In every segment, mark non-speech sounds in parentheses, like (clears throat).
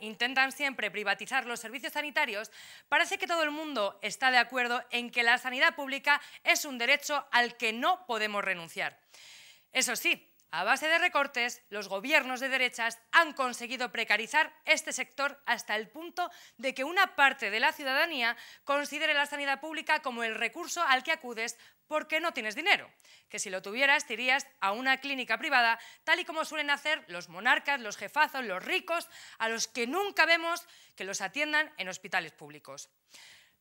intentan siempre privatizar los servicios sanitarios, parece que todo el mundo está de acuerdo en que la sanidad pública es un derecho al que no podemos renunciar. Eso sí, a base de recortes, los gobiernos de derechas han conseguido precarizar este sector hasta el punto de que una parte de la ciudadanía considere la sanidad pública como el recurso al que acudes porque no tienes dinero, que si lo tuvieras irías a una clínica privada, tal y como suelen hacer los monarcas, los jefazos, los ricos, a los que nunca vemos que los atiendan en hospitales públicos.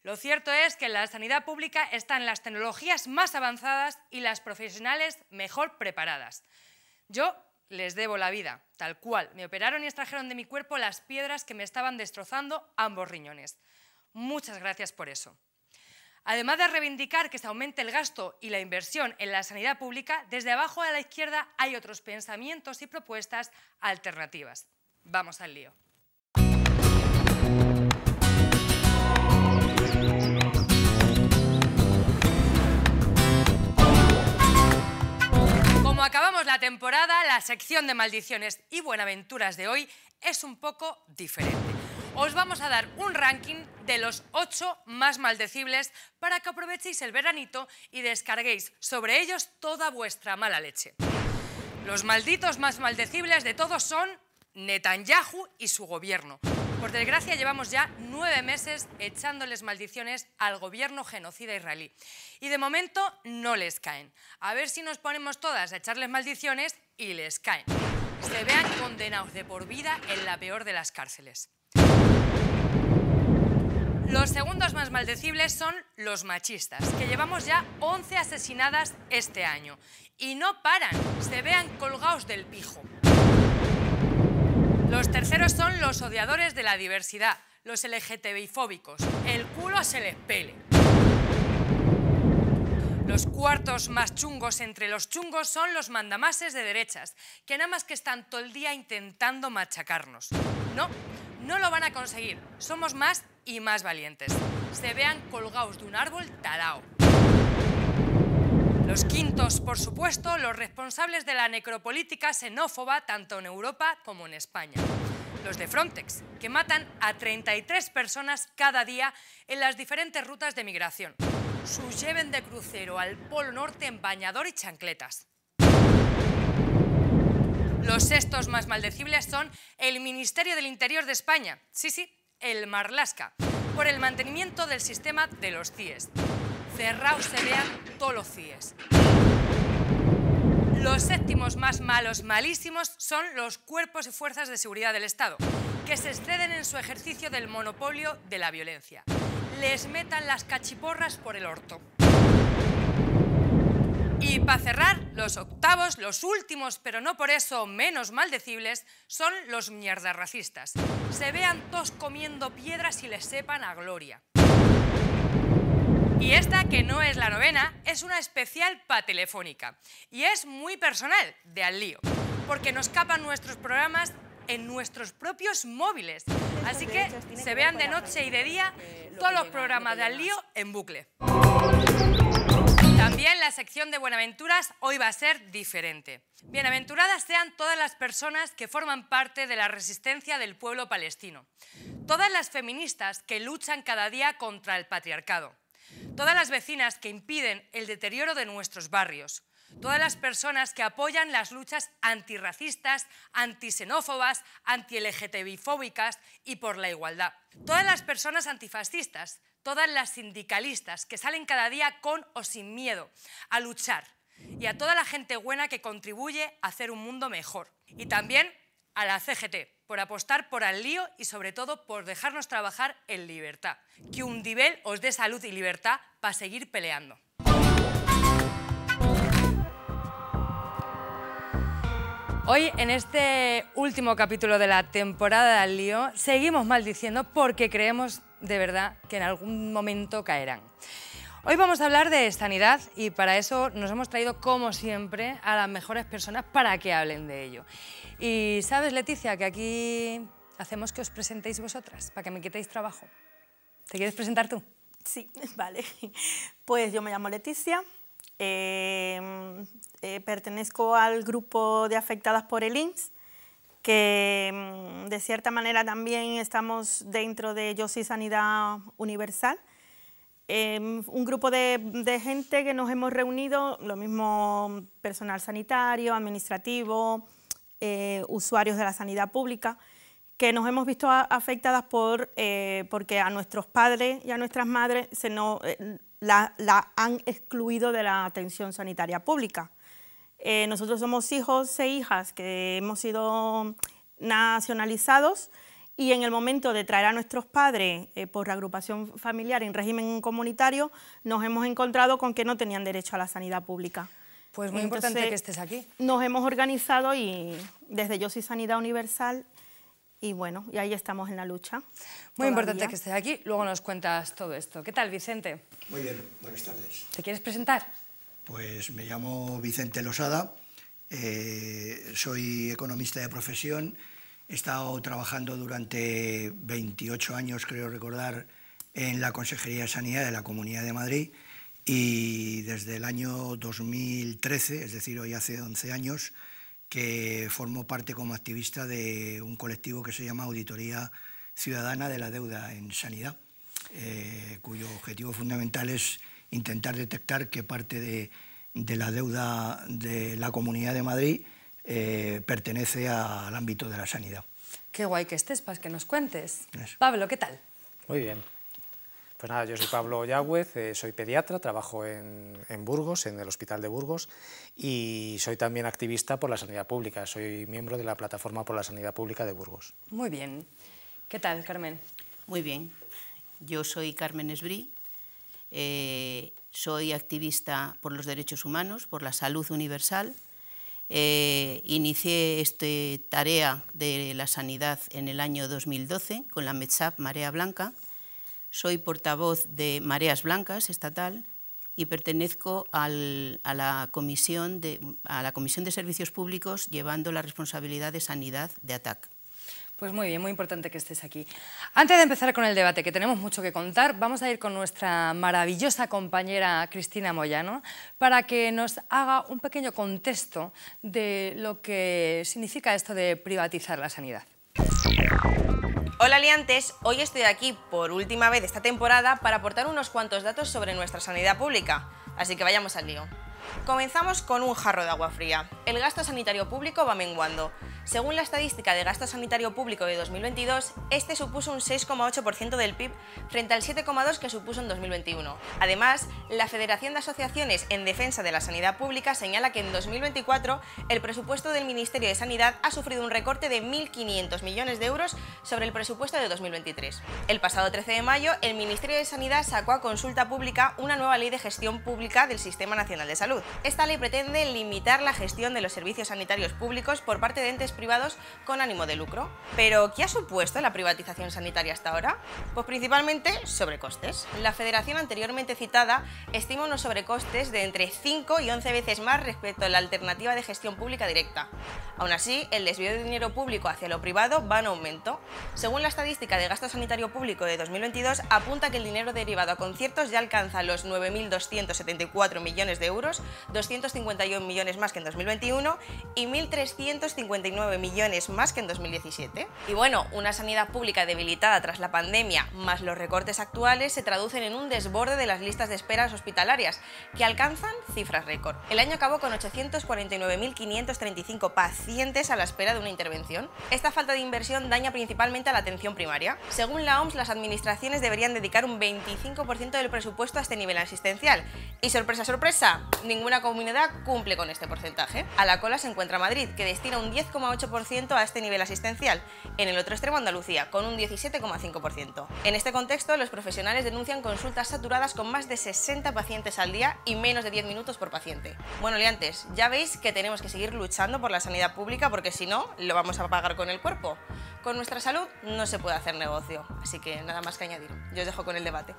Lo cierto es que en la sanidad pública están las tecnologías más avanzadas y las profesionales mejor preparadas. Yo les debo la vida, tal cual. Me operaron y extrajeron de mi cuerpo las piedras que me estaban destrozando ambos riñones. Muchas gracias por eso. Además de reivindicar que se aumente el gasto y la inversión en la sanidad pública, desde abajo a la izquierda hay otros pensamientos y propuestas alternativas. Vamos al lío. Como acabamos la temporada, la sección de maldiciones y buenaventuras de hoy es un poco diferente. Os vamos a dar un ranking de los 8 más maldecibles para que aprovechéis el veranito y descarguéis sobre ellos toda vuestra mala leche. Los malditos más maldecibles de todos son Netanyahu y su gobierno. Por desgracia, llevamos ya nueve meses echándoles maldiciones al gobierno genocida israelí. Y de momento no les caen. A ver si nos ponemos todas a echarles maldiciones y les caen. Se vean condenados de por vida en la peor de las cárceles. Los segundos más maldecibles son los machistas, que llevamos ya 11 asesinadas este año. Y no paran, se vean colgados del pijo. Los terceros son los odiadores de la diversidad, los lgtbi El culo se les pele. Los cuartos más chungos entre los chungos son los mandamases de derechas, que nada más que están todo el día intentando machacarnos. No, no lo van a conseguir. Somos más y más valientes. Se vean colgados de un árbol talado. Los quintos, por supuesto, los responsables de la necropolítica xenófoba tanto en Europa como en España. Los de Frontex, que matan a 33 personas cada día en las diferentes rutas de migración. Sus lleven de crucero al Polo Norte en bañador y chancletas. Los sextos más maldecibles son el Ministerio del Interior de España, sí, sí, el Marlasca, por el mantenimiento del sistema de los CIES cerraos se vean todos los CIES. Los séptimos más malos, malísimos, son los cuerpos y fuerzas de seguridad del Estado, que se exceden en su ejercicio del monopolio de la violencia. Les metan las cachiporras por el orto. Y para cerrar, los octavos, los últimos, pero no por eso menos maldecibles, son los mierdas racistas. Se vean todos comiendo piedras y les sepan a gloria. Y esta, que no es la novena, es una especial telefónica Y es muy personal, de al lío, porque nos capan nuestros programas en nuestros propios móviles. Así que se vean de noche y de día todos los programas de al lío en bucle. También la sección de Buenaventuras hoy va a ser diferente. Bienaventuradas sean todas las personas que forman parte de la resistencia del pueblo palestino. Todas las feministas que luchan cada día contra el patriarcado Todas las vecinas que impiden el deterioro de nuestros barrios, todas las personas que apoyan las luchas antirracistas, antisenófobas, anti y por la igualdad. Todas las personas antifascistas, todas las sindicalistas que salen cada día con o sin miedo a luchar y a toda la gente buena que contribuye a hacer un mundo mejor. Y también a la CGT por apostar por al lío y sobre todo por dejarnos trabajar en libertad. Que un nivel os dé salud y libertad para seguir peleando. Hoy, en este último capítulo de la temporada del lío, seguimos maldiciendo porque creemos de verdad que en algún momento caerán. Hoy vamos a hablar de sanidad y para eso nos hemos traído, como siempre, a las mejores personas para que hablen de ello. Y sabes, Leticia, que aquí hacemos que os presentéis vosotras, para que me quitéis trabajo. ¿Te quieres presentar tú? Sí, (laughs) vale. Pues yo me llamo Leticia, eh, eh, pertenezco al grupo de afectadas por el INS, que mm, de cierta manera también estamos dentro de Yo sí Sanidad Universal, Em, un grupo de, gente que nos hemos reunido, lo mismo personal sanitario, administrativo, eh, usuarios de la sanidad pública, que nos hemos visto afectadas eh, porque a nuestros padres y a nuestras madres se eh, la, han excluido de la atención sanitaria pública. nosotros somos hijos e hijas que hemos sido nacionalizados y en el momento de traer a nuestros padres eh, por reagrupación familiar en régimen comunitario, nos hemos encontrado con que no tenían derecho a la sanidad pública. Pues muy importante que estés aquí. Nos hemos organizado y desde Yo Soy Sanidad Universal y bueno, y ahí estamos en la lucha. Muy importante que estés aquí, luego nos cuentas todo esto. ¿Qué tal, Vicente? Muy bien, buenas tardes. ¿Te quieres presentar? Pues me llamo Vicente Losada, eh, soy economista de profesión He estado trabajando durante 28 años, creo recordar, en la Consejería de Sanidad de la Comunidad de Madrid y desde el año 2013, es decir, hoy hace 11 años, que formo parte como activista de un colectivo que se llama Auditoría Ciudadana de la Deuda en Sanidad, eh, cuyo objetivo fundamental es intentar detectar qué parte de la deuda de la Comunidad de Madrid eh, pertenece al ámbito de la sanidad. Qué guay que estés, para que nos cuentes. Pablo, ¿qué tal? Muy bien. Pues nada, yo soy Pablo Yagüez, eh, soy pediatra, trabajo en, Burgos, en el Hospital de Burgos, y soy también activista por la sanidad pública. Soy miembro de la Plataforma por la Sanidad Pública de Burgos. Muy bien. ¿Qué tal, Carmen? Muy bien. Yo soy Carmen Esbrí, eh, soy activista por los derechos humanos, por la salud universal eh, inicié esta tarea de la sanidad en el año 2012 con la METSAP Marea Blanca. Soy portavoz de Mareas Blancas estatal y pertenezco a, la a la Comisión de Servicios Públicos llevando la responsabilidad de sanidad de ATAC. Pues muy bien, muy importante que estés aquí. Antes de empezar con el debate, que tenemos mucho que contar, vamos a ir con nuestra maravillosa compañera Cristina Moyano para que nos haga un pequeño contexto de lo que significa esto de privatizar la sanidad. Hola Aliantes, hoy estoy aquí por última vez esta temporada para aportar unos cuantos datos sobre nuestra sanidad pública, así que vayamos al lío. Comenzamos con un jarro de agua fría. El gasto sanitario público va menguando. Según la estadística de gasto sanitario público de 2022, este supuso un 6,8% del PIB frente al 7,2% que supuso en 2021. Además, la Federación de Asociaciones en Defensa de la Sanidad Pública señala que en 2024 el presupuesto del Ministerio de Sanidad ha sufrido un recorte de 1.500 millones de euros sobre el presupuesto de 2023. El pasado 13 de mayo, el Ministerio de Sanidad sacó a consulta pública una nueva ley de gestión pública del Sistema Nacional de Salud esta ley pretende limitar la gestión de los servicios sanitarios públicos por parte de entes privados con ánimo de lucro. Pero, ¿qué ha supuesto la privatización sanitaria hasta ahora? Pues principalmente sobrecostes. La federación anteriormente citada estima unos sobrecostes de entre 5 y 11 veces más respecto a la alternativa de gestión pública directa. Aún así, el desvío de dinero público hacia lo privado va en aumento. Según la estadística de gasto sanitario público de 2022, apunta que el dinero derivado a conciertos ya alcanza los 9.274 millones de euros, 251 millones más que en 2021 y 1.359 millones más que en 2017. Y bueno, una sanidad pública debilitada tras la pandemia más los recortes actuales se traducen en un desborde de las listas de esperas hospitalarias, que alcanzan cifras récord. El año acabó con 849.535 pacientes a la espera de una intervención. Esta falta de inversión daña principalmente a la atención primaria. Según la OMS, las administraciones deberían dedicar un 25% del presupuesto a este nivel asistencial. Y sorpresa, sorpresa, ninguna comunidad cumple con este porcentaje. A la cola se encuentra Madrid, que destina un 10,8% a este nivel asistencial. En el otro extremo Andalucía, con un 17,5%. En este contexto, los profesionales denuncian consultas saturadas con más de 60 pacientes al día y menos de 10 minutos por paciente. Bueno, liantes, ya veis que tenemos que seguir luchando por la sanidad pública porque si no, lo vamos a pagar con el cuerpo. Con nuestra salud no se puede hacer negocio, así que nada más que añadir. Yo os dejo con el debate.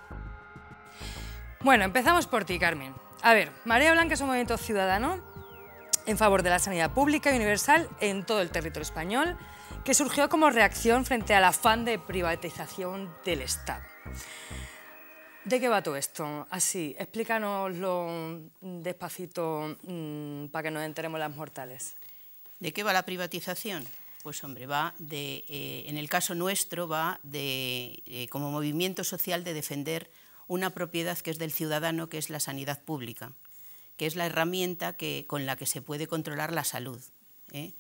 Bueno, empezamos por ti, Carmen. A ver, María Blanca es un movimiento ciudadano en favor de la sanidad pública y universal en todo el territorio español, que surgió como reacción frente al afán de privatización del Estado. ¿De qué va todo esto? Así, explícanoslo despacito mm, para que nos enteremos las mortales. ¿De qué va la privatización? Pues hombre, va de, eh, en el caso nuestro, va de, eh, como movimiento social de defender una propiedad que es del ciudadano, que es la sanidad pública, que es la herramienta que, con la que se puede controlar la salud. ¿eh?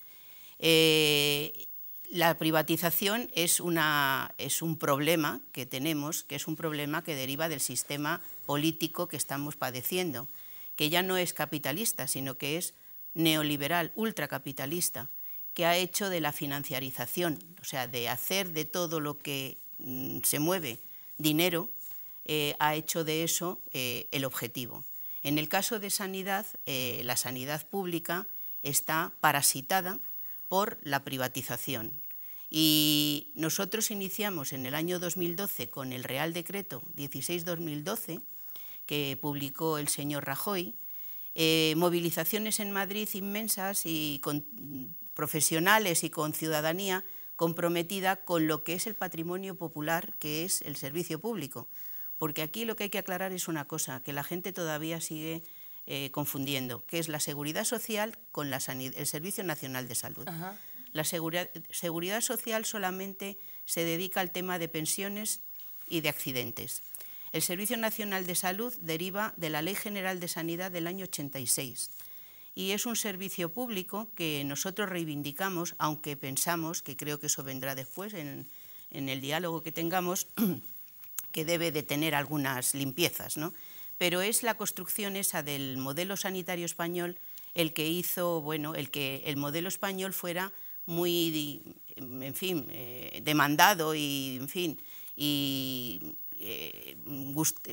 Eh, la privatización es, una, es un problema que tenemos, que es un problema que deriva del sistema político que estamos padeciendo, que ya no es capitalista, sino que es neoliberal, ultracapitalista, que ha hecho de la financiarización, o sea, de hacer de todo lo que mm, se mueve dinero, eh, ha hecho de eso eh, el objetivo. En el caso de sanidad, eh, la sanidad pública está parasitada por la privatización. Y nosotros iniciamos en el año 2012 con el Real Decreto 16-2012, que publicó el señor Rajoy, movilizaciones en Madrid inmensas y con profesionales y con ciudadanía comprometida con lo que es el patrimonio popular, que es el servicio público, porque aquí lo que hay que aclarar es una cosa, que la gente todavía sigue eh, confundiendo, que es la seguridad social con el Servicio Nacional de Salud. La seguridad social solamente se dedica al tema de pensiones y de accidentes. El Servicio Nacional de Salud deriva de la Ley General de Sanidad del año 86 y es un servicio público que nosotros reivindicamos, aunque pensamos, que creo que eso vendrá después en el diálogo que tengamos, (clears throat) que debe de tener algunas limpiezas, ¿no? pero es la construcción esa del modelo sanitario español el que hizo, bueno, el que el modelo español fuera muy, en fin, eh, demandado y, en fin, y eh,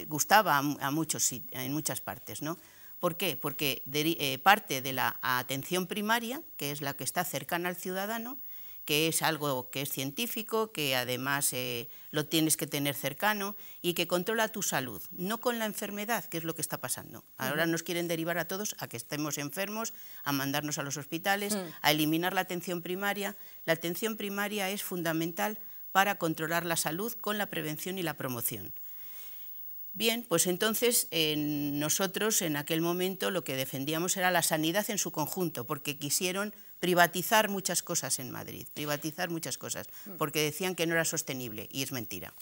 gustaba a muchos, en muchas partes, ¿no? ¿Por qué? Porque eh, parte de la atención primaria, que es la que está cercana al ciudadano, que es algo que es científico, que además eh, lo tienes que tener cercano y que controla tu salud, no con la enfermedad, que es lo que está pasando. Ahora nos quieren derivar a todos a que estemos enfermos, a mandarnos a los hospitales, a eliminar la atención primaria. La atención primaria es fundamental para controlar la salud con la prevención y la promoción. Bien, pues entonces nosotros en aquel momento lo que defendíamos era la sanidad en su conjunto, porque quisieron privatizar muchas cosas en Madrid, privatizar muchas cosas, porque decían que no era sostenible y es mentira.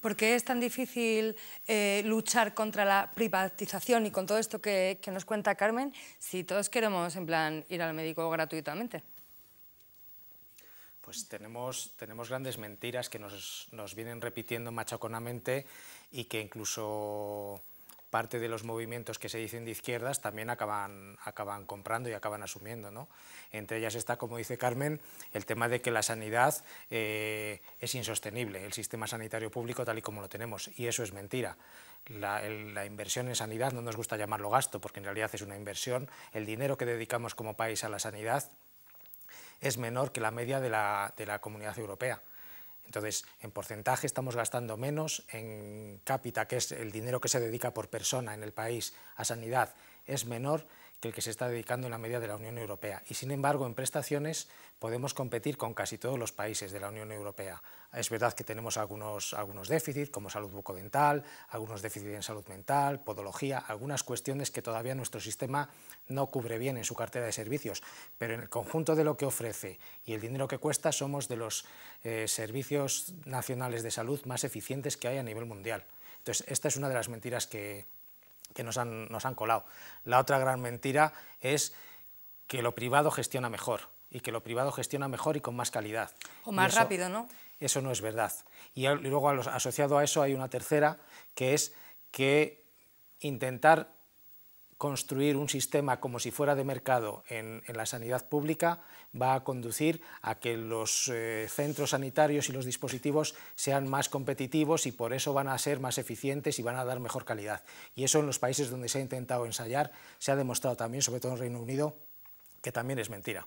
¿Por qué es tan difícil eh, luchar contra la privatización y con todo esto que, nos cuenta Carmen, si todos queremos en plan ir al médico gratuitamente? Pues tenemos, tenemos grandes mentiras que nos, nos vienen repitiendo machaconamente y que incluso parte de los movimientos que se dicen de izquierdas también acaban, acaban comprando y acaban asumiendo. ¿no? Entre ellas está, como dice Carmen, el tema de que la sanidad eh, es insostenible, el sistema sanitario público tal y como lo tenemos, y eso es mentira. La, inversión en sanidad no nos gusta llamarlo gasto, porque en realidad es una inversión. El dinero que dedicamos como país a la sanidad es menor que la media de la comunidad europea. Entonces, en porcentaje estamos gastando menos, en cápita, que es el dinero que se dedica por persona en el país a sanidad, es menor, que el que se está dedicando en la medida de la Unión Europea. Y sin embargo, en prestaciones podemos competir con casi todos los países de la Unión Europea. Es verdad que tenemos algunos, algunos déficits, como salud bucodental, algunos déficits en salud mental, podología, algunas cuestiones que todavía nuestro sistema no cubre bien en su cartera de servicios. Pero en el conjunto de lo que ofrece y el dinero que cuesta, somos de los eh, servicios nacionales de salud más eficientes que hay a nivel mundial. Entonces, esta es una de las mentiras que, que nos han, nos han colado. La otra gran mentira es que lo privado gestiona mejor y que lo privado gestiona mejor y con más calidad. O más rápido, ¿no? Eso no es verdad. Y luego asociado a eso hay una tercera, que es que intentar construir un sistema como si fuera de mercado en, la sanidad pública va a conducir a que los eh, centros sanitarios y los dispositivos sean más competitivos y por eso van a ser más eficientes y van a dar mejor calidad. Y eso en los países donde se ha intentado ensayar se ha demostrado también, sobre todo en Reino Unido, que también es mentira.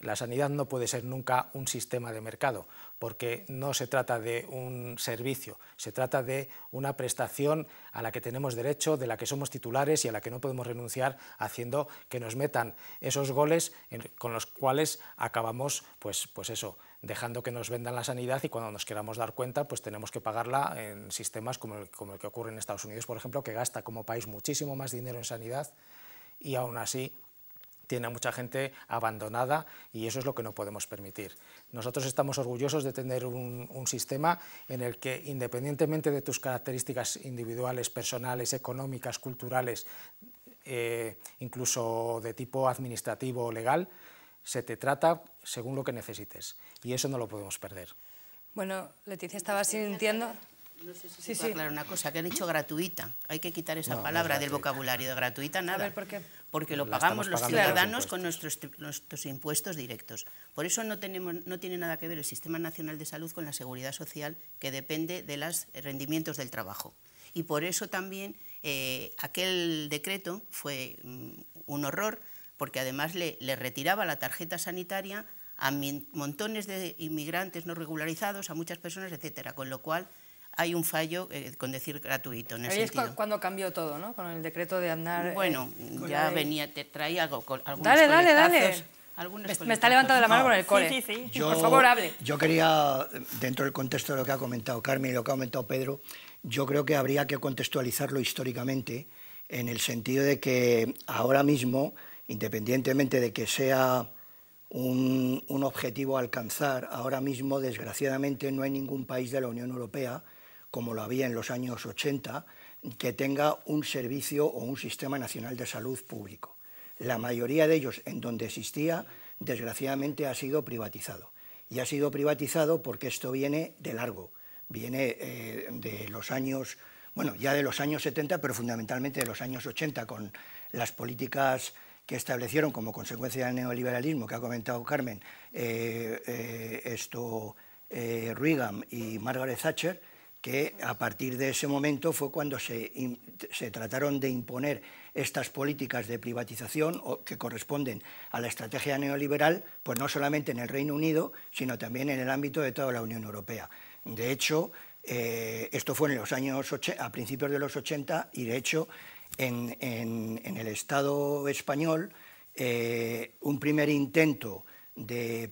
La sanidad no puede ser nunca un sistema de mercado, porque no se trata de un servicio, se trata de una prestación a la que tenemos derecho, de la que somos titulares y a la que no podemos renunciar haciendo que nos metan esos goles con los cuales acabamos, pues, pues eso, dejando que nos vendan la sanidad y cuando nos queramos dar cuenta, pues tenemos que pagarla en sistemas como el, como el que ocurre en Estados Unidos, por ejemplo, que gasta como país muchísimo más dinero en sanidad y aún así tiene a mucha gente abandonada y eso es lo que no podemos permitir. Nosotros estamos orgullosos de tener un, sistema en el que, independientemente de tus características individuales, personales, económicas, culturales, eh, incluso de tipo administrativo o legal, se te trata según lo que necesites y eso no lo podemos perder. Bueno, Leticia estaba sintiendo... No sé si sí, sí. claro una cosa, que han dicho gratuita. Hay que quitar esa palabra del vocabulario de gratuita, nada. A ver, ¿por qué? porque lo pagamos los ciudadanos con nuestros, nuestros, impuestos directos. Por eso no, tenemos, no tiene nada que ver el Sistema Nacional de Salud con la Seguridad Social, que depende de los rendimientos del trabajo. Y por eso también eh, aquel decreto fue mm, un horror, porque además le, le retiraba la tarjeta sanitaria a montones de inmigrantes no regularizados, a muchas personas, etcétera, con lo cual hay un fallo eh, con decir gratuito. En es cuando cambió todo, ¿no? Con el decreto de andar. Eh, bueno, ya venía, te traía algo, algunos Dale, dale, dale. me, está levantando la mano con el cole. Sí, sí, sí. Por favor, hable. Yo quería, dentro del contexto de lo que ha comentado Carmen y lo que ha comentado Pedro, yo creo que habría que contextualizarlo históricamente en el sentido de que ahora mismo, independientemente de que sea un, un objetivo alcanzar, ahora mismo, desgraciadamente, no hay ningún país de la Unión Europea como lo había en los años 80, que tenga un servicio o un sistema nacional de salud público. La mayoría de ellos, en donde existía, desgraciadamente ha sido privatizado. Y ha sido privatizado porque esto viene de largo, viene eh, de los años, bueno, ya de los años 70, pero fundamentalmente de los años 80, con las políticas que establecieron como consecuencia del neoliberalismo que ha comentado Carmen, eh, eh esto eh, y Margaret Thatcher, que a partir de ese momento fue cuando se, trataron de imponer estas políticas de privatización que corresponden a la estrategia neoliberal, pues no solamente en el Reino Unido, sino también en el ámbito de toda la Unión Europea. De hecho, eh, esto fue en los años a principios de los 80 y de hecho en, el Estado español eh, un primer intento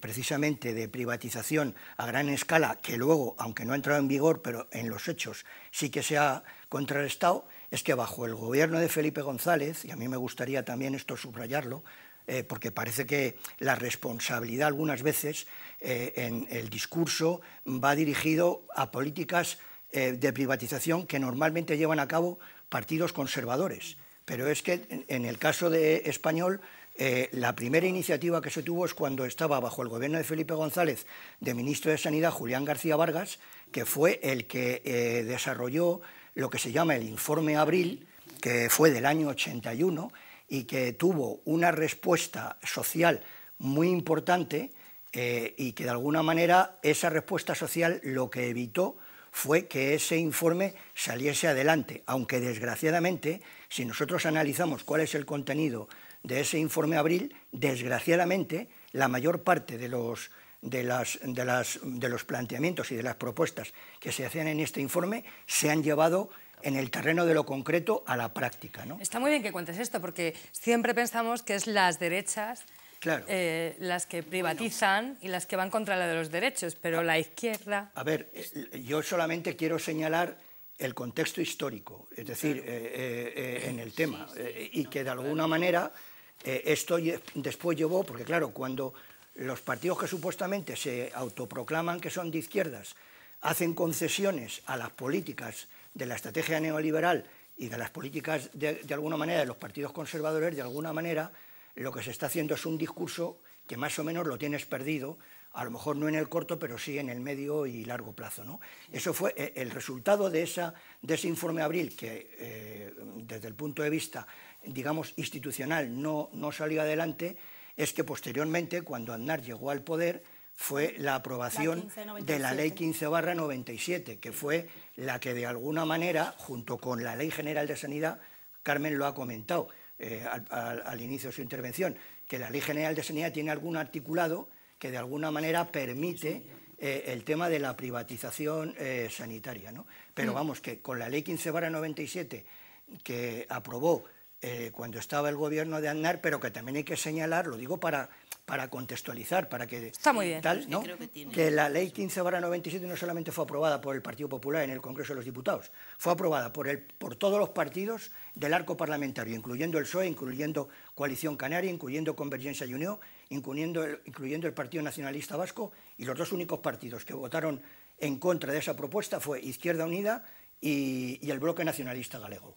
precisamente de privatización a gran escala, que luego, aunque no ha entrado en vigor, pero en los hechos sí que se ha contrarrestado, es que bajo el gobierno de Felipe González, y a mí me gustaría también esto subrayarlo, eh, porque parece que la responsabilidad algunas veces eh, en el discurso va dirigido a políticas eh, de privatización que normalmente llevan a cabo partidos conservadores. Pero es que en el caso de español eh, la primera iniciativa que se tuvo es cuando estaba bajo el gobierno de Felipe González, de ministro de Sanidad Julián García Vargas, que fue el que eh, desarrolló lo que se llama el informe Abril, que fue del año 81 y que tuvo una respuesta social muy importante eh, y que de alguna manera esa respuesta social lo que evitó fue que ese informe saliese adelante, aunque desgraciadamente, si nosotros analizamos cuál es el contenido de ese informe abril, desgraciadamente, la mayor parte de los, de, las, de, los planteamientos y de las propuestas que se hacían en este informe se han llevado en el terreno de lo concreto a la práctica. Está muy bien que cuentes esto, porque siempre pensamos que es las derechas eh, las que privatizan y las que van contra la de los derechos, pero ah. la izquierda... A ver, eh, yo solamente quiero señalar el contexto histórico, es decir, eh, en el tema, y que de alguna manera eh, esto después llevó, porque claro, cuando los partidos que supuestamente se autoproclaman que son de izquierdas hacen concesiones a las políticas de la estrategia neoliberal y de las políticas de, alguna manera de los partidos conservadores, de alguna manera lo que se está haciendo es un discurso que más o menos lo tienes perdido, a lo mejor no en el corto, pero sí en el medio y largo plazo. Eso fue eh, el resultado de, esa, ese informe de abril, que eh, desde el punto de vista digamos, institucional no, no salió adelante, es que posteriormente, cuando Aznar llegó al poder, fue la aprobación de la Ley 15 97, que fue la que de alguna manera, junto con la Ley General de Sanidad, Carmen lo ha comentado eh, al, inicio de su intervención, que la Ley General de Sanidad tiene algún articulado que de alguna manera permite eh, el tema de la privatización eh, sanitaria. ¿no? Pero mm. vamos, que con la Ley 15 97, que aprobó eh, cuando estaba el gobierno de Aznar, pero que también hay que señalar, lo digo para, para contextualizar, para que... Está muy que, la ley 15 97 no solamente fue aprobada por el Partido Popular en el Congreso de los Diputados, fue aprobada por, el, por todos los partidos del arco parlamentario, incluyendo el PSOE, incluyendo Coalición Canaria, incluyendo Convergencia y Unión, incluyendo el, incluyendo el Partido Nacionalista Vasco, y los dos únicos partidos que votaron en contra de esa propuesta fue Izquierda Unida y el Bloque Nacionalista Galego.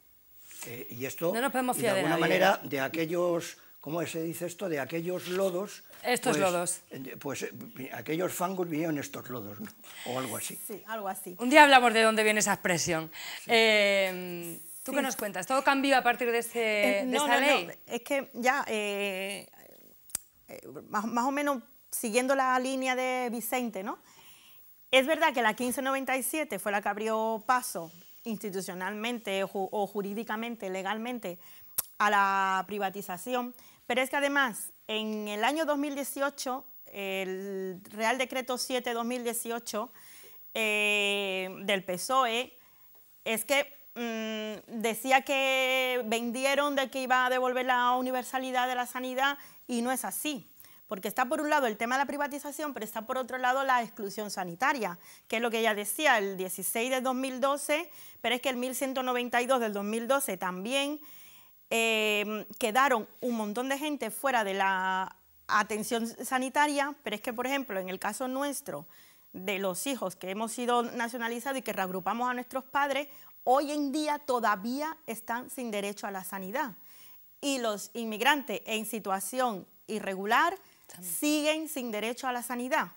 Eh, y esto, de, alguna manera, de aquellos, ¿cómo se dice esto? De aquellos lodos. Estos pues, lodos. Eh, pues eh, aquellos fangos vinieron estos lodos, ¿no? o algo así. Sí, algo así. Un día hablamos de dónde viene esa expresión. Em, ¿Tú qué nos cuentas? ¿Todo cambió a partir de, ese no, no, No. Es que ya, más, más, o menos siguiendo la línea de Vicente, ¿no? Es verdad que la 1597 fue la que abrió paso institucionalmente o, jurídicamente, legalmente, a la privatización. Pero es que además, en el año 2018, el Real Decreto 7-2018 eh, del PSOE, es que mm, decía que vendieron de que iba a devolver la universalidad de la sanidad y no es así porque está por un lado el tema de la privatización, pero está por otro lado la exclusión sanitaria, que es lo que ella decía, el 16 de 2012, pero es que el 1192 del 2012 también eh, quedaron un montón de gente fuera de la atención sanitaria, pero es que, por ejemplo, en el caso nuestro, de los hijos que hemos sido nacionalizados y que reagrupamos a nuestros padres, hoy en día todavía están sin derecho a la sanidad. Y los inmigrantes en situación irregular siguen sin derecho a la sanidad.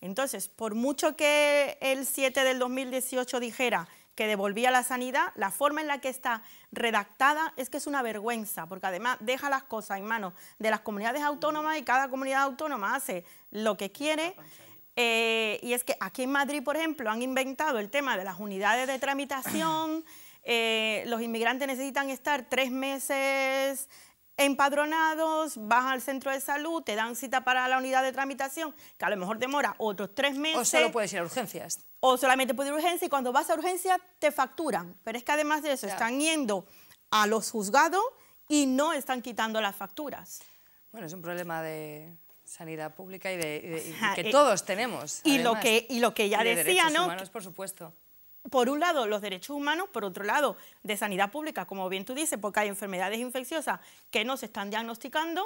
Entonces, por mucho que el 7 del 2018 dijera que devolvía la sanidad, la forma en la que está redactada es que es una vergüenza, porque además deja las cosas en manos de las comunidades autónomas y cada comunidad autónoma hace lo que quiere. Eh, y es que aquí en Madrid, por ejemplo, han inventado el tema de las unidades de tramitación, (clears throat) eh, los inmigrantes necesitan estar tres meses empadronados, vas al centro de salud, te dan cita para la unidad de tramitación, que a lo mejor demora otros tres meses. O solo puedes ir a urgencias. O solamente puedes ir a urgencias y cuando vas a urgencias te facturan. Pero es que además de eso, están yendo a los juzgados y no están quitando las facturas. Bueno, es un problema de sanidad pública y, de, que eh, todos tenemos. Y lo que, y lo que ya decía, ¿no? Humanos, por supuesto por un lado, los derechos humanos, por otro lado, de sanidad pública, como bien tú dices, porque hay enfermedades infecciosas que no se están diagnosticando,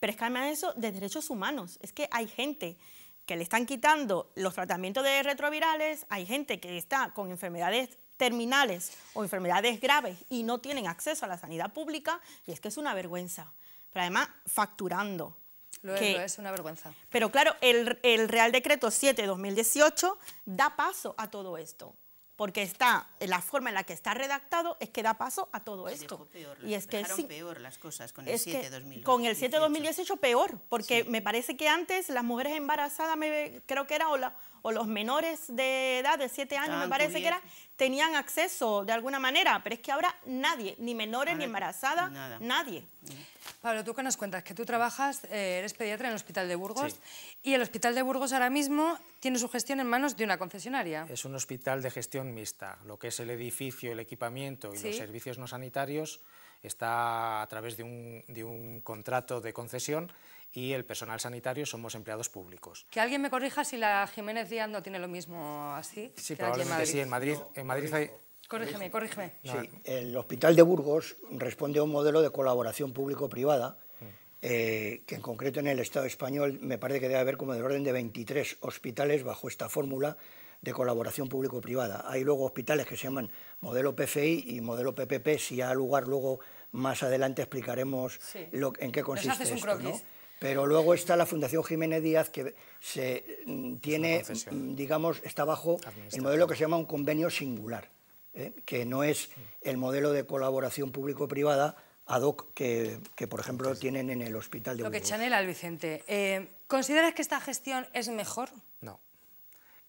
pero es que además de eso, de derechos humanos. Es que hay gente que le están quitando los tratamientos de retrovirales, hay gente que está con enfermedades terminales o enfermedades graves y no tienen acceso a la sanidad pública, y es que es una vergüenza. Pero además, facturando. Lo, es, es, una vergüenza. Pero claro, el, el Real Decreto 7-2018 da paso a todo esto porque está la forma en la que está redactado es que da paso a todo esto. y es que peor las cosas con el 7 2018. Con el 7 2018 peor, porque me parece que antes las mujeres embarazadas me, creo que era o, o los menores de edad de 7 años me parece que era tenían acceso de alguna manera, pero es que ahora nadie, ni menores, ni embarazadas, nadie. Mm. Pablo, tú que nos cuentas que tú trabajas, eh, eres pediatra en el Hospital de Burgos y el Hospital de Burgos ahora mismo tiene su gestión en manos de una concesionaria. Es un hospital de gestión mixta, lo que es el edificio, el equipamiento y los servicios no sanitarios está a través de un, de un contrato de concesión y el personal sanitario somos empleados públicos. Que alguien me corrija si la Jiménez Díaz no tiene lo mismo así. Sí, probablemente en Madrid. sí. En Madrid, hay... Corrígeme, corrígeme. Sí, el Hospital de Burgos responde a un modelo de colaboración público-privada mm. eh, que en concreto en el Estado español me parece que debe haber como del orden de 23 hospitales bajo esta fórmula de colaboración público-privada. Hay luego hospitales que se llaman modelo PFI y modelo PPP, si ha lugar luego más adelante explicaremos en qué consiste esto. Pero luego está la Fundación Jiménez Díaz, que se mm, tiene, mm, digamos, está bajo el modelo que se llama un convenio singular, ¿eh? que no es mm. el modelo de colaboración público-privada ad hoc que, por ejemplo, tienen en el hospital de Lo que chanela al Vicente. Eh, ¿Consideras que esta gestión es mejor? No.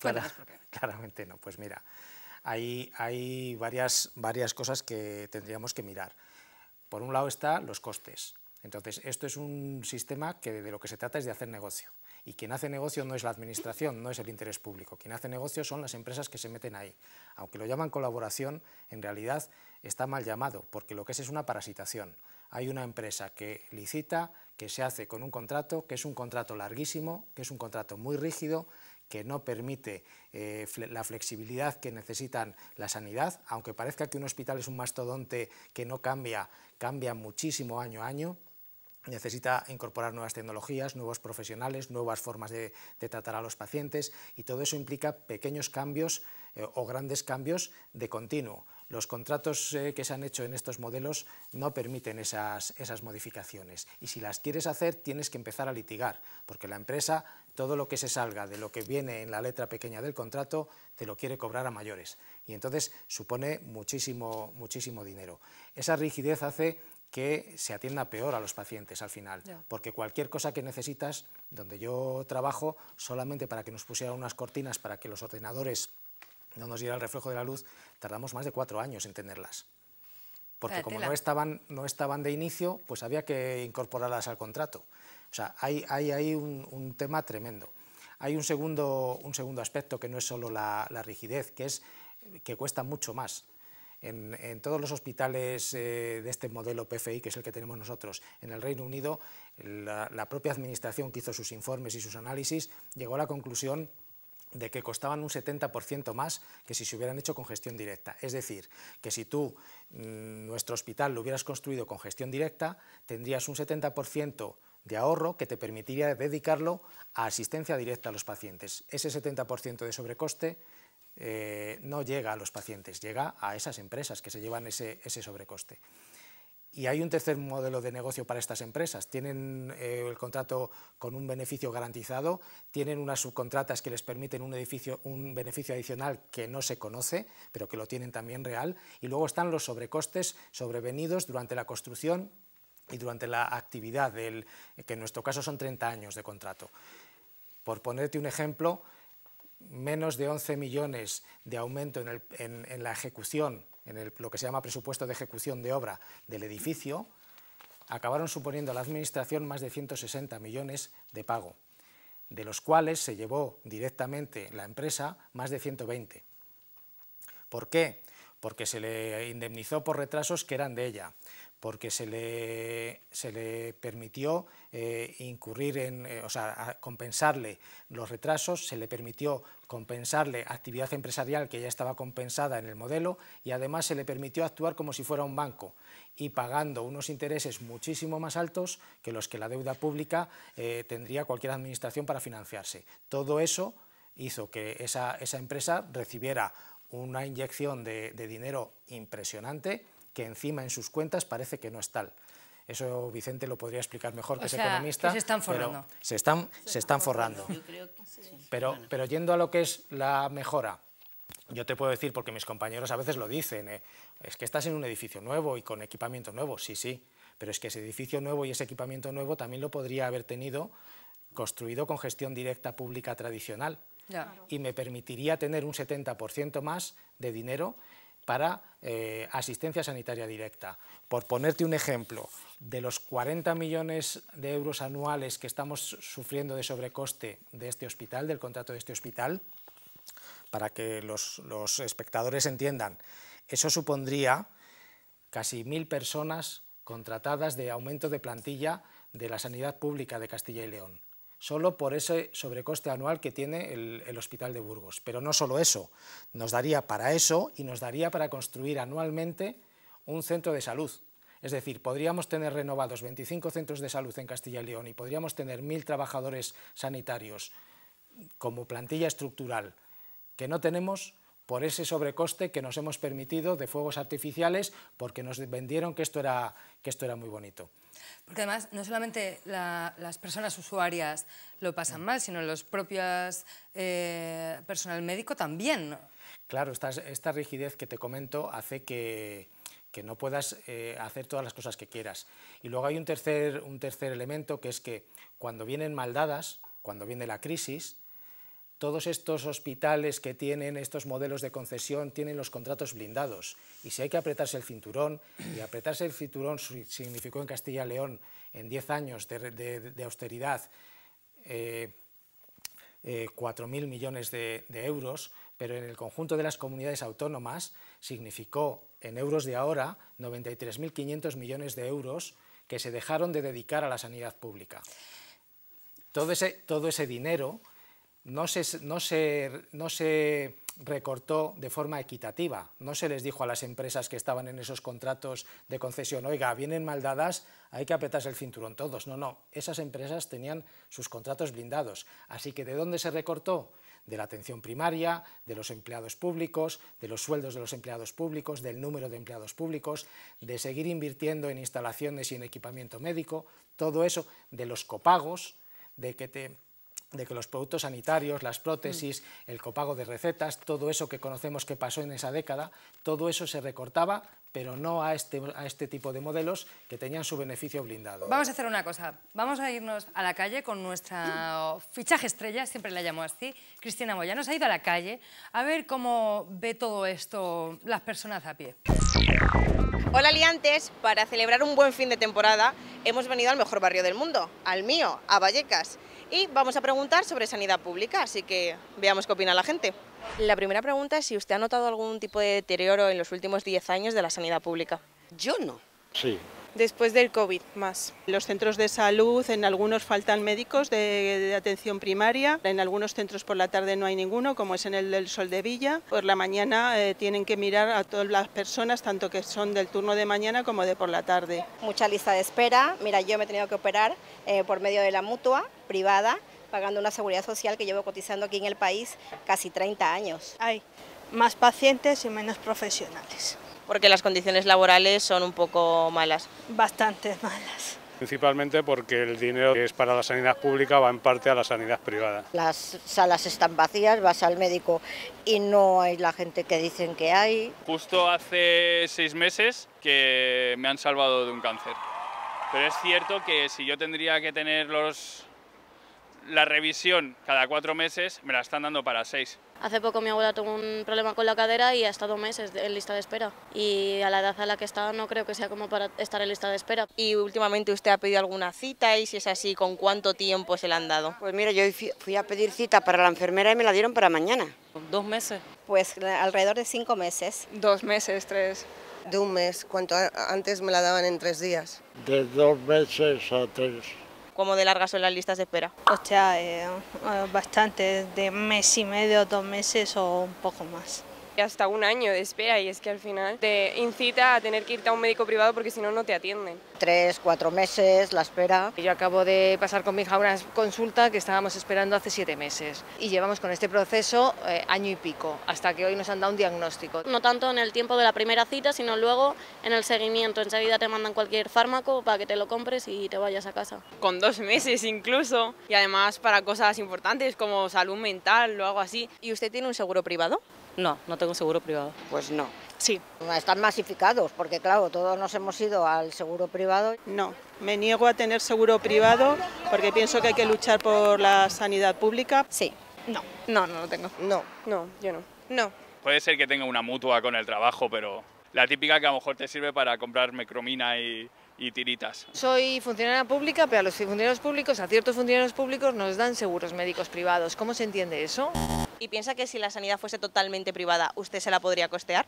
(laughs) claramente no. Pues mira, hay, hay varias, varias cosas que tendríamos que mirar. Por un lado están los costes. Entonces, esto es un sistema que de lo que se trata es de hacer negocio. Y quien hace negocio no es la administración, no es el interés público. Quien hace negocio son las empresas que se meten ahí. Aunque lo llaman colaboración, en realidad está mal llamado, porque lo que es es una parasitación. Hay una empresa que licita, que se hace con un contrato, que es un contrato larguísimo, que es un contrato muy rígido, que no permite eh, la flexibilidad que necesitan la sanidad, aunque parezca que un hospital es un mastodonte que no cambia, cambia muchísimo año a año, necesita incorporar nuevas tecnologías, nuevos profesionales, nuevas formas de, tratar a los pacientes y todo eso implica pequeños cambios eh, o grandes cambios de continuo. Los contratos eh, que se han hecho en estos modelos no permiten esas, modificaciones y si las quieres hacer tienes que empezar a litigar porque la empresa todo lo que se salga de lo que viene en la letra pequeña del contrato te lo quiere cobrar a mayores y entonces supone muchísimo, muchísimo dinero. Esa rigidez hace que se atienda peor a los pacientes al final, porque cualquier cosa que necesitas, donde yo trabajo, solamente para que nos pusieran unas cortinas para que los ordenadores no nos diera el reflejo de la luz, tardamos más de cuatro años en tenerlas. Porque como no estaban, no estaban de inicio, pues había que incorporarlas al contrato. O sea, hay, hay, un, tema tremendo. Hay un segundo, un segundo aspecto que no es solo la rigidez, que es que cuesta mucho más. En, todos los hospitales eh, de este modelo PFI, que es el que tenemos nosotros en el Reino Unido, la, la propia administración que hizo sus informes y sus análisis llegó a la conclusión de que costaban un 70% más que si se hubieran hecho con gestión directa. Es decir, que si tú mm, nuestro hospital lo hubieras construido con gestión directa, tendrías un 70% de ahorro que te permitiría dedicarlo a asistencia directa a los pacientes. Ese 70% de sobrecoste eh, no llega a los pacientes, llega a esas empresas que se llevan ese, sobrecoste. Y hay un tercer modelo de negocio para estas empresas. Tienen eh, el contrato con un beneficio garantizado, tienen unas subcontratas que les permiten un, beneficio adicional que no se conoce, pero que lo tienen también real. Y luego están los sobrecostes sobrevenidos durante la construcción y durante la actividad, del, que en nuestro caso son 30 años de contrato. Por ponerte un ejemplo, menos de 11 millones de aumento en, la ejecución, en lo que se llama presupuesto de ejecución de obra del edificio, acabaron suponiendo a la Administración más de 160 millones de pago, de los cuales se llevó directamente la empresa más de 120. ¿Por qué? Porque se le indemnizó por retrasos que eran de ella, porque se le, permitió eh, incurrir en, eh, o sea, compensarle los retrasos, se le permitió compensarle actividad empresarial que ya estaba compensada en el modelo y además se le permitió actuar como si fuera un banco y pagando unos intereses muchísimo más altos que los que la deuda pública eh, tendría cualquier administración para financiarse. Todo eso hizo que esa, empresa recibiera una inyección de dinero impresionante que encima en sus cuentas parece que no es tal. Eso Vicente lo podría explicar mejor que sea, es economista. se están forrando. se están, se, están forrando. pero, pero yendo a lo que es la mejora, yo te puedo decir, porque mis compañeros a veces lo dicen, eh, es que estás en un edificio nuevo y con equipamiento nuevo, sí, sí, pero es que ese edificio nuevo y ese equipamiento nuevo también lo podría haber tenido construido con gestión directa pública tradicional. Y me permitiría tener un 70% más de dinero para eh, asistencia sanitaria directa. Por ponerte un ejemplo, de los 40 millones de euros anuales que estamos sufriendo de sobrecoste de este hospital, del contrato de este hospital, para que los espectadores entiendan, eso supondría casi mil personas contratadas de aumento de plantilla de la sanidad pública de Castilla y León solo por ese sobrecoste anual que tiene el, Hospital de Burgos. Pero no solo eso, nos daría para eso y nos daría para construir anualmente un centro de salud. Es decir, podríamos tener renovados 25 centros de salud en Castilla y León y podríamos tener mil trabajadores sanitarios como plantilla estructural que no tenemos por ese sobrecoste que nos hemos permitido de fuegos artificiales porque nos vendieron que esto era, que esto era muy bonito. Porque además no solamente las personas usuarias lo pasan mal, sino los propios eh, personal médico también. Claro, esta, rigidez que te comento hace que, no puedas eh, hacer todas las cosas que quieras. Y luego hay un tercer, un tercer elemento que es que cuando vienen maldadas, cuando viene la crisis, todos estos hospitales que tienen estos modelos de concesión tienen los contratos blindados y si hay que apretarse el cinturón, y apretarse el cinturón significó en Castilla y León en 10 años de, austeridad 4.000 eh, eh, millones de, euros, pero en el conjunto de las comunidades autónomas significó en euros de ahora 93.500 millones de euros que se dejaron de dedicar a la sanidad pública. Todo ese, todo ese dinero no se, no no se recortó de forma equitativa. No se les dijo a las empresas que estaban en esos contratos de concesión, oiga, vienen maldadas, hay que apretarse el cinturón todos. No, no, esas empresas tenían sus contratos blindados. Así que ¿de dónde se recortó? De la atención primaria, de los empleados públicos, de los sueldos de los empleados públicos, del número de empleados públicos, de seguir invirtiendo en instalaciones y en equipamiento médico, todo eso, de los copagos, de que te de que los productos sanitarios, las prótesis, mm. el copago de recetas, todo eso que conocemos que pasó en esa década, todo eso se recortaba, pero no a este, este tipo de modelos que tenían su beneficio blindado. Vamos a hacer una cosa, vamos a irnos a la calle con nuestra fichaje estrella, siempre la llamo así, Cristina Moyano, se ha ido a la calle a ver cómo ve todo esto las personas a pie. Hola Liantes, para celebrar un buen fin de temporada hemos venido al mejor barrio del mundo, al mío, a Vallecas y vamos a preguntar sobre sanidad pública, así que veamos qué opina la gente. La primera pregunta es si usted ha notado algún tipo de deterioro en los últimos 10 años de la sanidad pública. Yo no. Sí, después del COVID más. Los centros de salud, en algunos faltan médicos de, atención primaria, en algunos centros por la tarde no hay ninguno, como es en el del Sol de Villa. Por la mañana eh, tienen que mirar a todas las personas, tanto que son del turno de mañana como de por la tarde. Mucha lista de espera. Mira, yo me he tenido que operar eh, por medio de la mutua privada, pagando una seguridad social que llevo cotizando aquí en el país casi 30 años. Hay más pacientes y menos profesionales porque las condiciones laborales son un poco malas. Bastante malas. Principalmente porque el dinero que es para la sanidad pública va en parte a la sanidad privada. Las salas están vacías, vas al médico y no hay la gente que dicen que hay. Justo hace seis meses que me han salvado de un cáncer. Pero es cierto que si yo tendría que tener los la revisión cada cuatro meses me la están dando para seis. Hace poco mi abuela tuvo un problema con la cadera y ha estado meses en lista de espera. Y a la edad a la que está no creo que sea como para estar en lista de espera. ¿Y últimamente usted ha pedido alguna cita y si es así, con cuánto tiempo se la han dado? Pues mira, yo fui a pedir cita para la enfermera y me la dieron para mañana. ¿Dos meses? Pues alrededor de cinco meses. Dos meses, tres. De un mes, cuanto antes me la daban en tres días. De dos meses a tres. ¿Cómo de largas son las listas de espera? Hostia, eh, bastante, de mes y medio, dos meses o un poco más hasta un año de espera y es que al final te incita a tener que irte a un médico privado porque si no, no te atienden. Tres, cuatro meses la espera. Yo acabo de pasar con mi hija una consulta que estábamos esperando hace siete meses y llevamos con este proceso eh, año y pico, hasta que hoy nos han dado un diagnóstico. No tanto en el tiempo de la primera cita, sino luego en el seguimiento. Enseguida te mandan cualquier fármaco para que te lo compres y te vayas a casa. Con dos meses incluso y además para cosas importantes como salud mental o algo así. ¿Y usted tiene un seguro privado? No, no tengo seguro privado. Pues no. Sí. Están masificados, porque claro, todos nos hemos ido al seguro privado. No, me niego a tener seguro privado porque pienso que hay que luchar por la sanidad pública. Sí. No, no, no lo tengo. No, no, yo no. No. Puede ser que tenga una mutua con el trabajo, pero la típica que a lo mejor te sirve para comprar micromina y, y tiritas. Soy funcionaria pública, pero a los funcionarios públicos, a ciertos funcionarios públicos nos dan seguros médicos privados. ¿Cómo se entiende eso? ¿Y piensa que si la sanidad fuese totalmente privada, usted se la podría costear?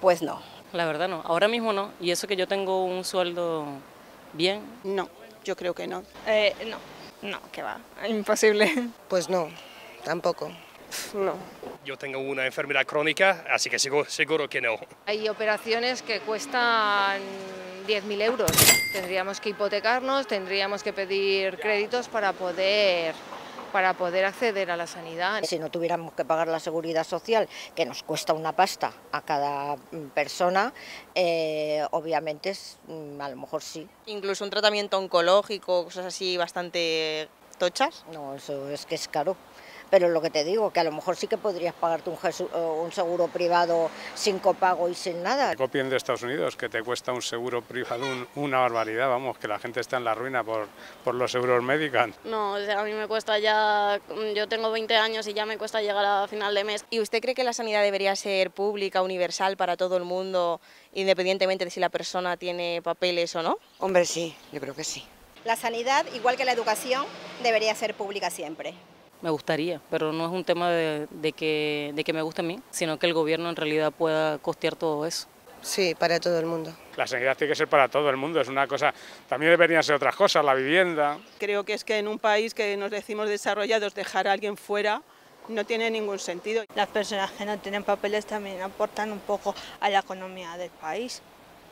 Pues no. La verdad no, ahora mismo no. Y eso que yo tengo un sueldo bien. No, yo creo que no. Eh, no, no, que va, imposible. (laughs) Pues no, tampoco. No. Yo tengo una enfermedad crónica, así que seguro, seguro que no. Hay operaciones que cuestan 10.000 euros. Tendríamos que hipotecarnos, tendríamos que pedir créditos para poder para poder acceder a la sanidad. Si no tuviéramos que pagar la seguridad social, que nos cuesta una pasta a cada mm, persona, eh, obviamente mm, a lo mejor sí. Incluso un tratamiento oncológico, cosas así bastante tochas. No, eso es que es caro pero lo que te digo, que a lo mejor sí que podrías pagarte un, eh, seguro privado sin copago y sin nada. copien de Estados Unidos, que te cuesta un seguro privado una barbaridad, vamos, que la gente está en la ruina por, por los seguros médicos. No, a mí me cuesta ya, mm, yo tengo 20 años y ya me cuesta llegar a final de mes. ¿Y usted cree que la sanidad debería ser pública, universal para todo el mundo, independientemente de si la persona tiene papeles o no? Hombre, sí, yo creo que sí. La sanidad, igual que la educación, debería ser pública siempre. Me gustaría, pero no es un tema de, que, que me guste a mí, sino que el gobierno en realidad pueda costear todo eso. Sí, para todo el mundo. La sanidad tiene que ser para todo el mundo, es una cosa, también deberían ser otras cosas, la vivienda. Creo que es que en un país que nos decimos desarrollados dejar a alguien fuera no tiene ningún sentido. Las personas que no tienen papeles también aportan un poco a la economía del país,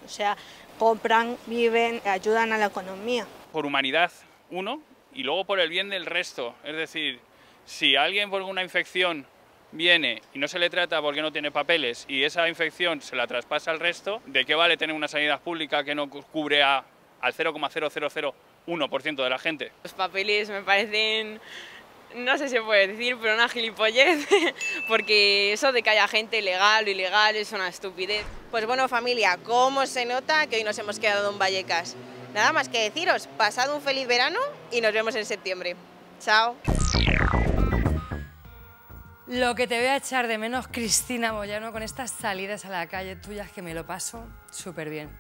o sea, compran, viven, ayudan a la economía. Por humanidad, uno, y luego por el bien del resto, es decir, si alguien por una infección viene y no se le trata porque no tiene papeles y esa infección se la traspasa al resto, ¿de qué vale tener una sanidad pública que no cubre al 0,0001% de la gente? Los papeles me parecen, no sé si se puede decir, pero una gilipollez, (laughs) porque eso de que haya gente legal o ilegal es una estupidez. Pues bueno familia, ¿cómo se nota que hoy nos hemos quedado en Vallecas? Nada más que deciros, pasad un feliz verano y nos vemos en septiembre. Chao. Lo que te voy a echar de menos, Cristina Moyano, con estas salidas a la calle tuyas que me lo paso súper bien.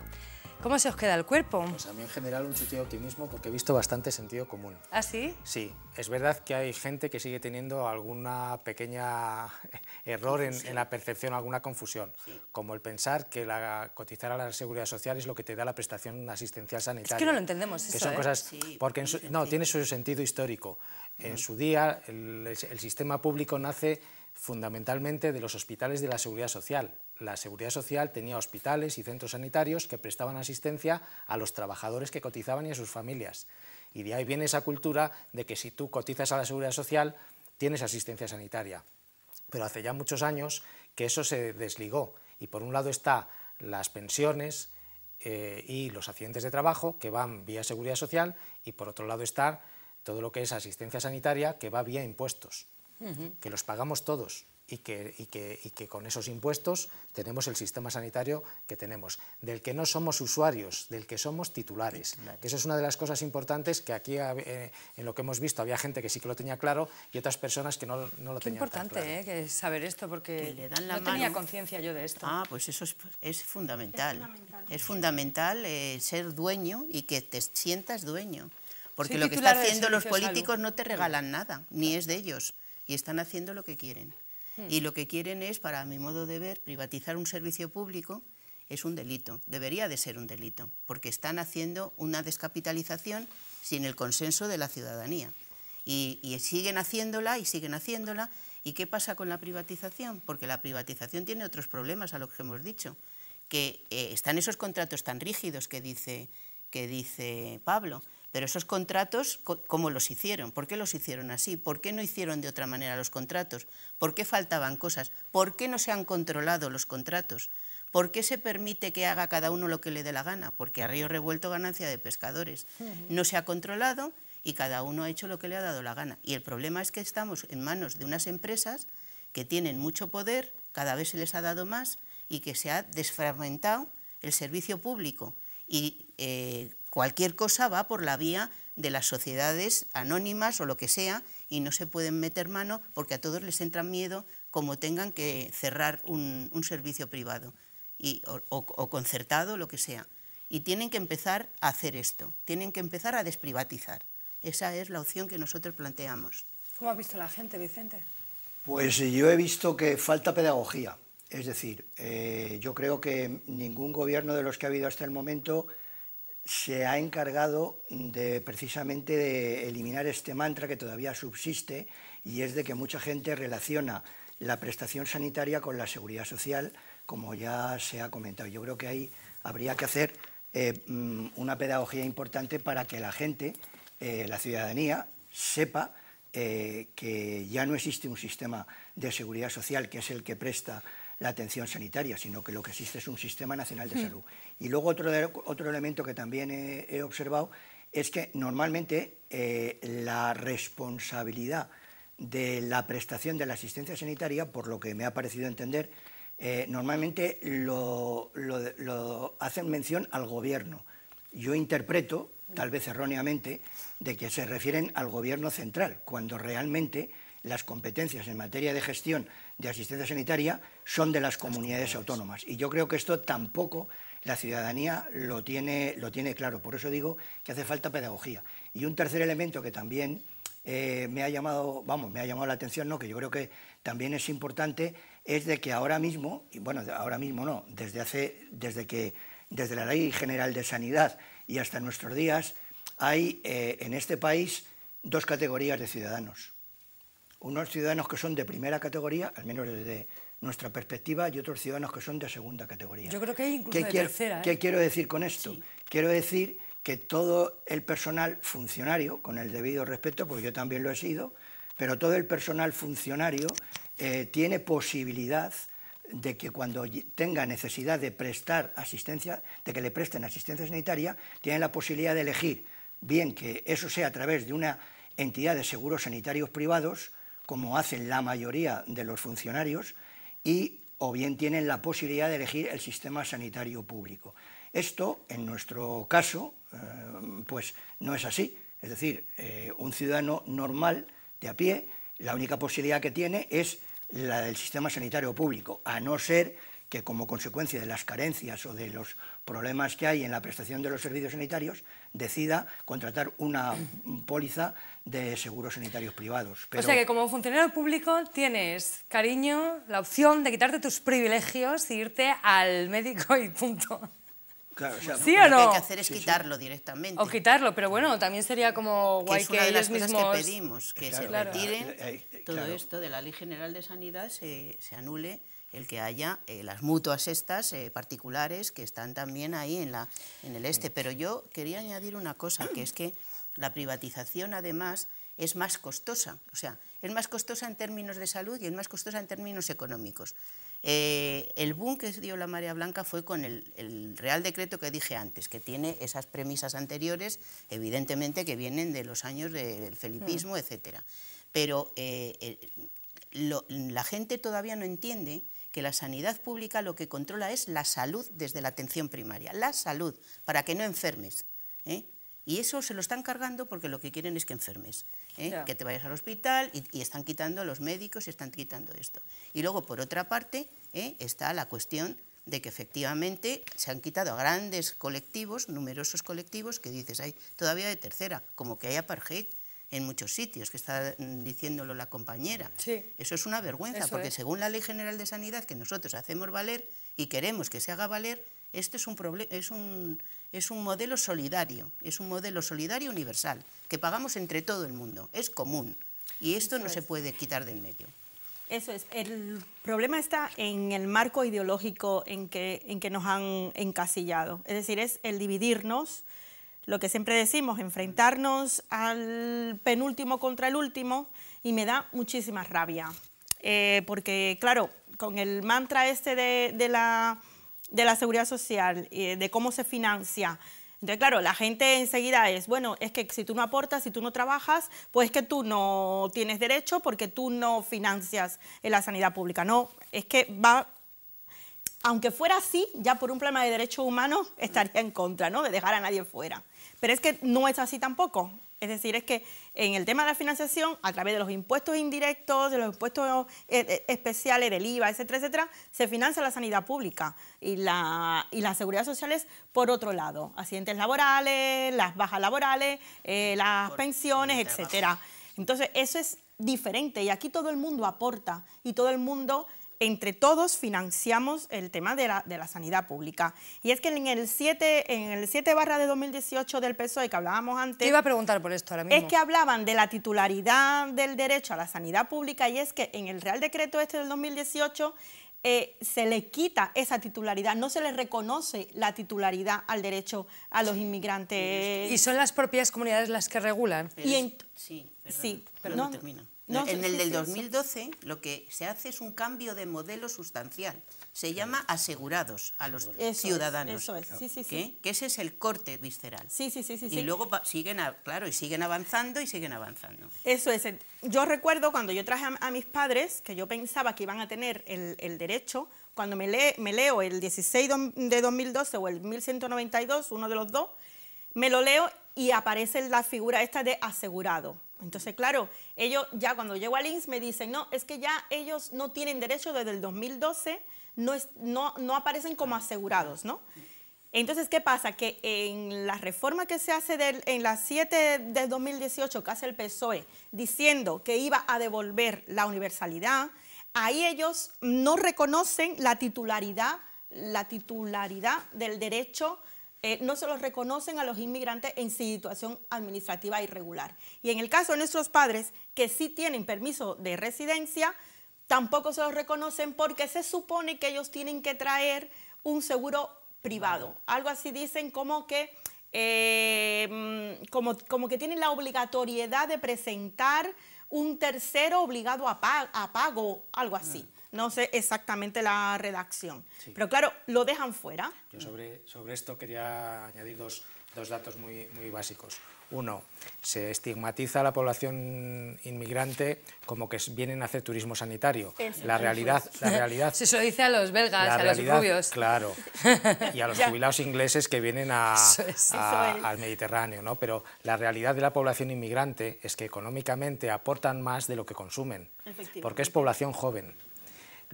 ¿Cómo se os queda el cuerpo? Pues a mí en general un chute de optimismo porque he visto bastante sentido común. ¿Ah, sí? Sí, es verdad que hay gente que sigue teniendo alguna pequeña (laughs) error en, la percepción, alguna confusión, como el pensar que la, cotizar a la seguridad social es lo que te da la prestación asistencial sanitaria. Es que no lo entendemos que eso, son ¿eh? cosas, porque no, tiene su sentido histórico. En su día el, el sistema público nace fundamentalmente de los hospitales de la Seguridad Social. La Seguridad Social tenía hospitales y centros sanitarios que prestaban asistencia a los trabajadores que cotizaban y a sus familias. Y de ahí viene esa cultura de que si tú cotizas a la Seguridad Social, tienes asistencia sanitaria. Pero hace ya muchos años que eso se desligó. Y por un lado están las pensiones eh, y los accidentes de trabajo, que van vía Seguridad Social, y por otro lado está todo lo que es asistencia sanitaria, que va vía impuestos que los pagamos todos y que, y, que, y que con esos impuestos tenemos el sistema sanitario que tenemos, del que no somos usuarios, del que somos titulares. Esa Que eso es una de las cosas importantes que aquí eh, en lo que hemos visto había gente que sí que lo tenía claro y otras personas que no, no lo tenían importante, tan claro. eh, importante saber esto porque le dan la no tenía conciencia yo de esto. Ah, pues eso es, es fundamental. Es fundamental, eh, ser dueño y que te sientas dueño. Porque lo que están haciendo los políticos no te regalan nada, ni es de ellos y están haciendo lo que quieren. Hmm. Y lo que quieren es, para mi modo de ver, privatizar un servicio público es un delito, debería de ser un delito, porque están haciendo una descapitalización sin el consenso de la ciudadanía. Y, siguen haciéndola y siguen haciéndola. ¿Y qué pasa con la privatización? Porque la privatización tiene otros problemas a lo que hemos dicho, que eh, están esos contratos tan rígidos que dice, que dice Pablo, pero esos contratos, ¿cómo los hicieron? ¿Por qué los hicieron así? ¿Por qué no hicieron de otra manera los contratos? ¿Por qué faltaban cosas? ¿Por qué no se han controlado los contratos? ¿Por qué se permite que haga cada uno lo que le dé la gana? Porque a río revuelto ganancia de pescadores. No se ha controlado y cada uno ha hecho lo que le ha dado la gana. Y el problema es que estamos en manos de unas empresas que tienen mucho poder, cada vez se les ha dado más y que se ha desfragmentado el servicio público. Y eh, Cualquier cosa va por la vía de las sociedades anónimas o lo que sea y no se pueden meter mano porque a todos les entra miedo como tengan que cerrar un, servicio privado o, concertado, lo que sea. Y tienen que empezar a hacer esto, tienen que empezar a desprivatizar. Esa es la opción que nosotros planteamos. ¿Cómo ha visto la gente, Vicente? Pues yo he visto que falta pedagogía. Es decir, eh, yo creo que ningún gobierno de los que ha habido hasta el momento se ha encargado de precisamente de eliminar este mantra que todavía subsiste y es de que mucha gente relaciona la prestación sanitaria con la seguridad social, como ya se ha comentado. Yo creo que ahí habría que hacer eh, mm, una pedagogía importante para que la gente, eh, la ciudadanía, sepa eh, que ya no existe un sistema de seguridad social que es el que presta la atención sanitaria, sino que lo que existe es un sistema nacional de salud. Y luego otro, otro elemento que también he, observado es que normalmente eh, la responsabilidad de la prestación de la asistencia sanitaria, por lo que me ha parecido entender, eh, normalmente lo, hacen mención al gobierno. Yo interpreto, tal vez erróneamente, de que se refieren al gobierno central, cuando realmente las competencias en materia de gestión de asistencia sanitaria son de las comunidades autónomas. Y yo creo que esto tampoco la ciudadanía lo tiene, lo tiene claro. Por eso digo que hace falta pedagogía. Y un tercer elemento que también eh, me ha llamado, vamos, me ha llamado la atención, ¿no? que yo creo que también es importante, es de que ahora mismo, y bueno, ahora mismo no, desde hace, desde que, desde la Ley General de Sanidad y hasta nuestros días, hay eh, en este país dos categorías de ciudadanos. Unos ciudadanos que son de primera categoría, al menos desde, nuestra perspectiva y otros ciudadanos que son de segunda categoría. Yo creo que hay incluso de quiero, tercera. ¿Qué ¿eh? quiero decir con esto? Quiero decir que todo el personal funcionario, con el debido respeto, porque yo también lo he sido, pero todo el personal funcionario eh, tiene posibilidad de que cuando tenga necesidad de prestar asistencia, de que le presten asistencia sanitaria, tiene la posibilidad de elegir, bien que eso sea a través de una entidad de seguros sanitarios privados, como hacen la mayoría de los funcionarios, y o bien tienen la posibilidad de elegir el sistema sanitario público. Esto, en nuestro caso, eh, pues no es así. Es decir, eh, un ciudadano normal de a pie, la única posibilidad que tiene es la del sistema sanitario público, a no ser que como consecuencia de las carencias o de los problemas que hay en la prestación de los servicios sanitarios, decida contratar una póliza de seguros sanitarios privados. O sea que como funcionario público tienes, cariño, la opción de quitarte tus privilegios e irte al médico y punto. Claro, o sea, Lo que hay que hacer es quitarlo directamente. O quitarlo, pero bueno, también sería como guay que, es una de las cosas que pedimos, que se retire eh, eh, todo esto de la Ley General de Sanidad, se, se anule el que haya eh, las mutuas estas eh, particulares que están también ahí en, la, en el este. Pero yo quería añadir una cosa, que es que la privatización además es más costosa, o sea, es más costosa en términos de salud y es más costosa en términos económicos. Eh, el boom que dio la marea blanca fue con el, el, Real Decreto que dije antes, que tiene esas premisas anteriores, evidentemente que vienen de los años del felipismo, etc. Mm. etcétera. Pero la gente todavía no entiende que la sanidad pública lo que controla es la salud desde la atención primaria, la salud, para que no enfermes. ¿eh? Y eso se lo están cargando porque lo que quieren es que enfermes, ¿eh? que te vayas al hospital y, están quitando a los médicos y están quitando esto. Y luego, por otra parte, ¿eh? está la cuestión de que efectivamente se han quitado a grandes colectivos, numerosos colectivos, que dices, hay todavía de tercera, como que hay apartheid en muchos sitios, que está diciéndolo la compañera. Eso es una vergüenza, porque según la Ley General de Sanidad que nosotros hacemos valer y queremos que se haga valer, este es un, es un, es un modelo solidario, es un modelo solidario universal, que pagamos entre todo el mundo, es común. Y esto no se puede quitar del medio. Eso es. El problema está en el marco ideológico en que, en que nos han encasillado. Es decir, es el dividirnos, lo que siempre decimos, enfrentarnos al penúltimo contra el último y me da muchísima rabia. Eh, porque, claro, con el mantra este de, la, de la, seguridad social, eh, de cómo se financia, entonces, claro, la gente enseguida es, bueno, es que si tú no aportas, si tú no trabajas, pues es que tú no tienes derecho porque tú no financias la sanidad pública. No, es que va aunque fuera así, ya por un problema de derechos humanos (laughs) estaría en contra, ¿no? De dejar a nadie fuera. Pero es que no es así tampoco. Es decir, es que en el tema de la financiación, a través de los impuestos indirectos, de los impuestos eh, eh, especiales, del IVA, etcétera, etcétera, se financia la sanidad pública y la, y sociales seguridad por otro lado. Accidentes laborales, las bajas laborales, eh, las pensiones, etcétera. Entonces, eso es diferente y aquí todo el mundo aporta y todo el mundo entre todos financiamos el tema de la, sanidad pública. Y es que en el 7, en el 7 barra de 2018 del PSOE que hablábamos antes... Te iba a preguntar por esto ahora mismo. Es que hablaban de la titularidad del derecho a la sanidad pública y es que en el Real Decreto este del 2018 eh, se le quita esa titularidad, no se le reconoce la titularidad al derecho a los inmigrantes. Y son las propias comunidades las que regulan. sí, perdón, sí, no, termina en el del 2012 lo que se hace es un cambio de modelo sustancial. Se llama asegurados a los ciudadanos. eso es, sí, sí, sí. Que ese es el corte visceral. Sí, sí, sí. sí. y luego siguen, claro, y siguen avanzando y siguen avanzando. Eso es. Yo recuerdo cuando yo traje a, mis padres, que yo pensaba que iban a tener el, derecho, cuando me, me leo el 16 de 2012 o el 1192, uno de los dos, me lo leo y aparece la figura esta de asegurado entonces, claro, ellos ya cuando llego al INS e me dicen, no, es que ya ellos no tienen derecho desde el 2012, no, aparecen como asegurados, ¿no? Entonces, ¿qué pasa? Que en la reforma que se hace en la 7 de 2018 que hace el PSOE, diciendo que iba a devolver la universalidad, ahí ellos no reconocen la titularidad, la titularidad del derecho eh, no se los reconocen a los inmigrantes en situación administrativa irregular. Y en el caso de nuestros padres, que sí tienen permiso de residencia, tampoco se los reconocen porque se supone que ellos tienen que traer un seguro privado. Algo así dicen como que... Eh, mm, como, que tienen la obligatoriedad de presentar un tercero obligado a, a pago, algo así no sé exactamente la redacción. Pero claro, lo dejan fuera. Yo sobre, esto quería añadir dos, datos muy, muy básicos. Uno, se estigmatiza a la población inmigrante como que vienen a hacer turismo sanitario. la realidad, la realidad. (laughs) Se eso dice a los belgas, a los rubios. Claro. (laughs) Y a los jubilados ingleses que vienen al Mediterráneo, ¿no? Pero la realidad de la población inmigrante es que económicamente aportan más de lo que consumen, porque es población joven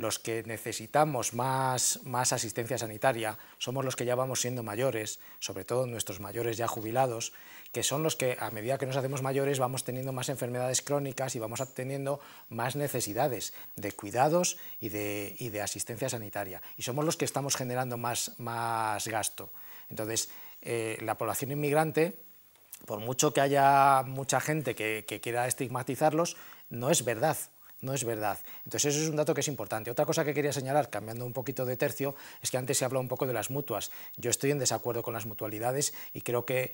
los que necesitamos más, asistencia sanitaria somos los que ya vamos siendo mayores, sobre todo nuestros mayores ya jubilados, que son los que a medida que nos hacemos mayores vamos teniendo más enfermedades crónicas y vamos teniendo más necesidades de cuidados y de, asistencia sanitaria. Y somos los que estamos generando más, gasto. Entonces, eh, la población inmigrante, por mucho que haya mucha gente que quiera estigmatizarlos, no es verdad. No es verdad. Entonces, eso es un dato que es importante. Otra cosa que quería señalar, cambiando un poquito de tercio, es que antes se habló un poco de las mutuas. Yo estoy en desacuerdo con las mutualidades y creo que,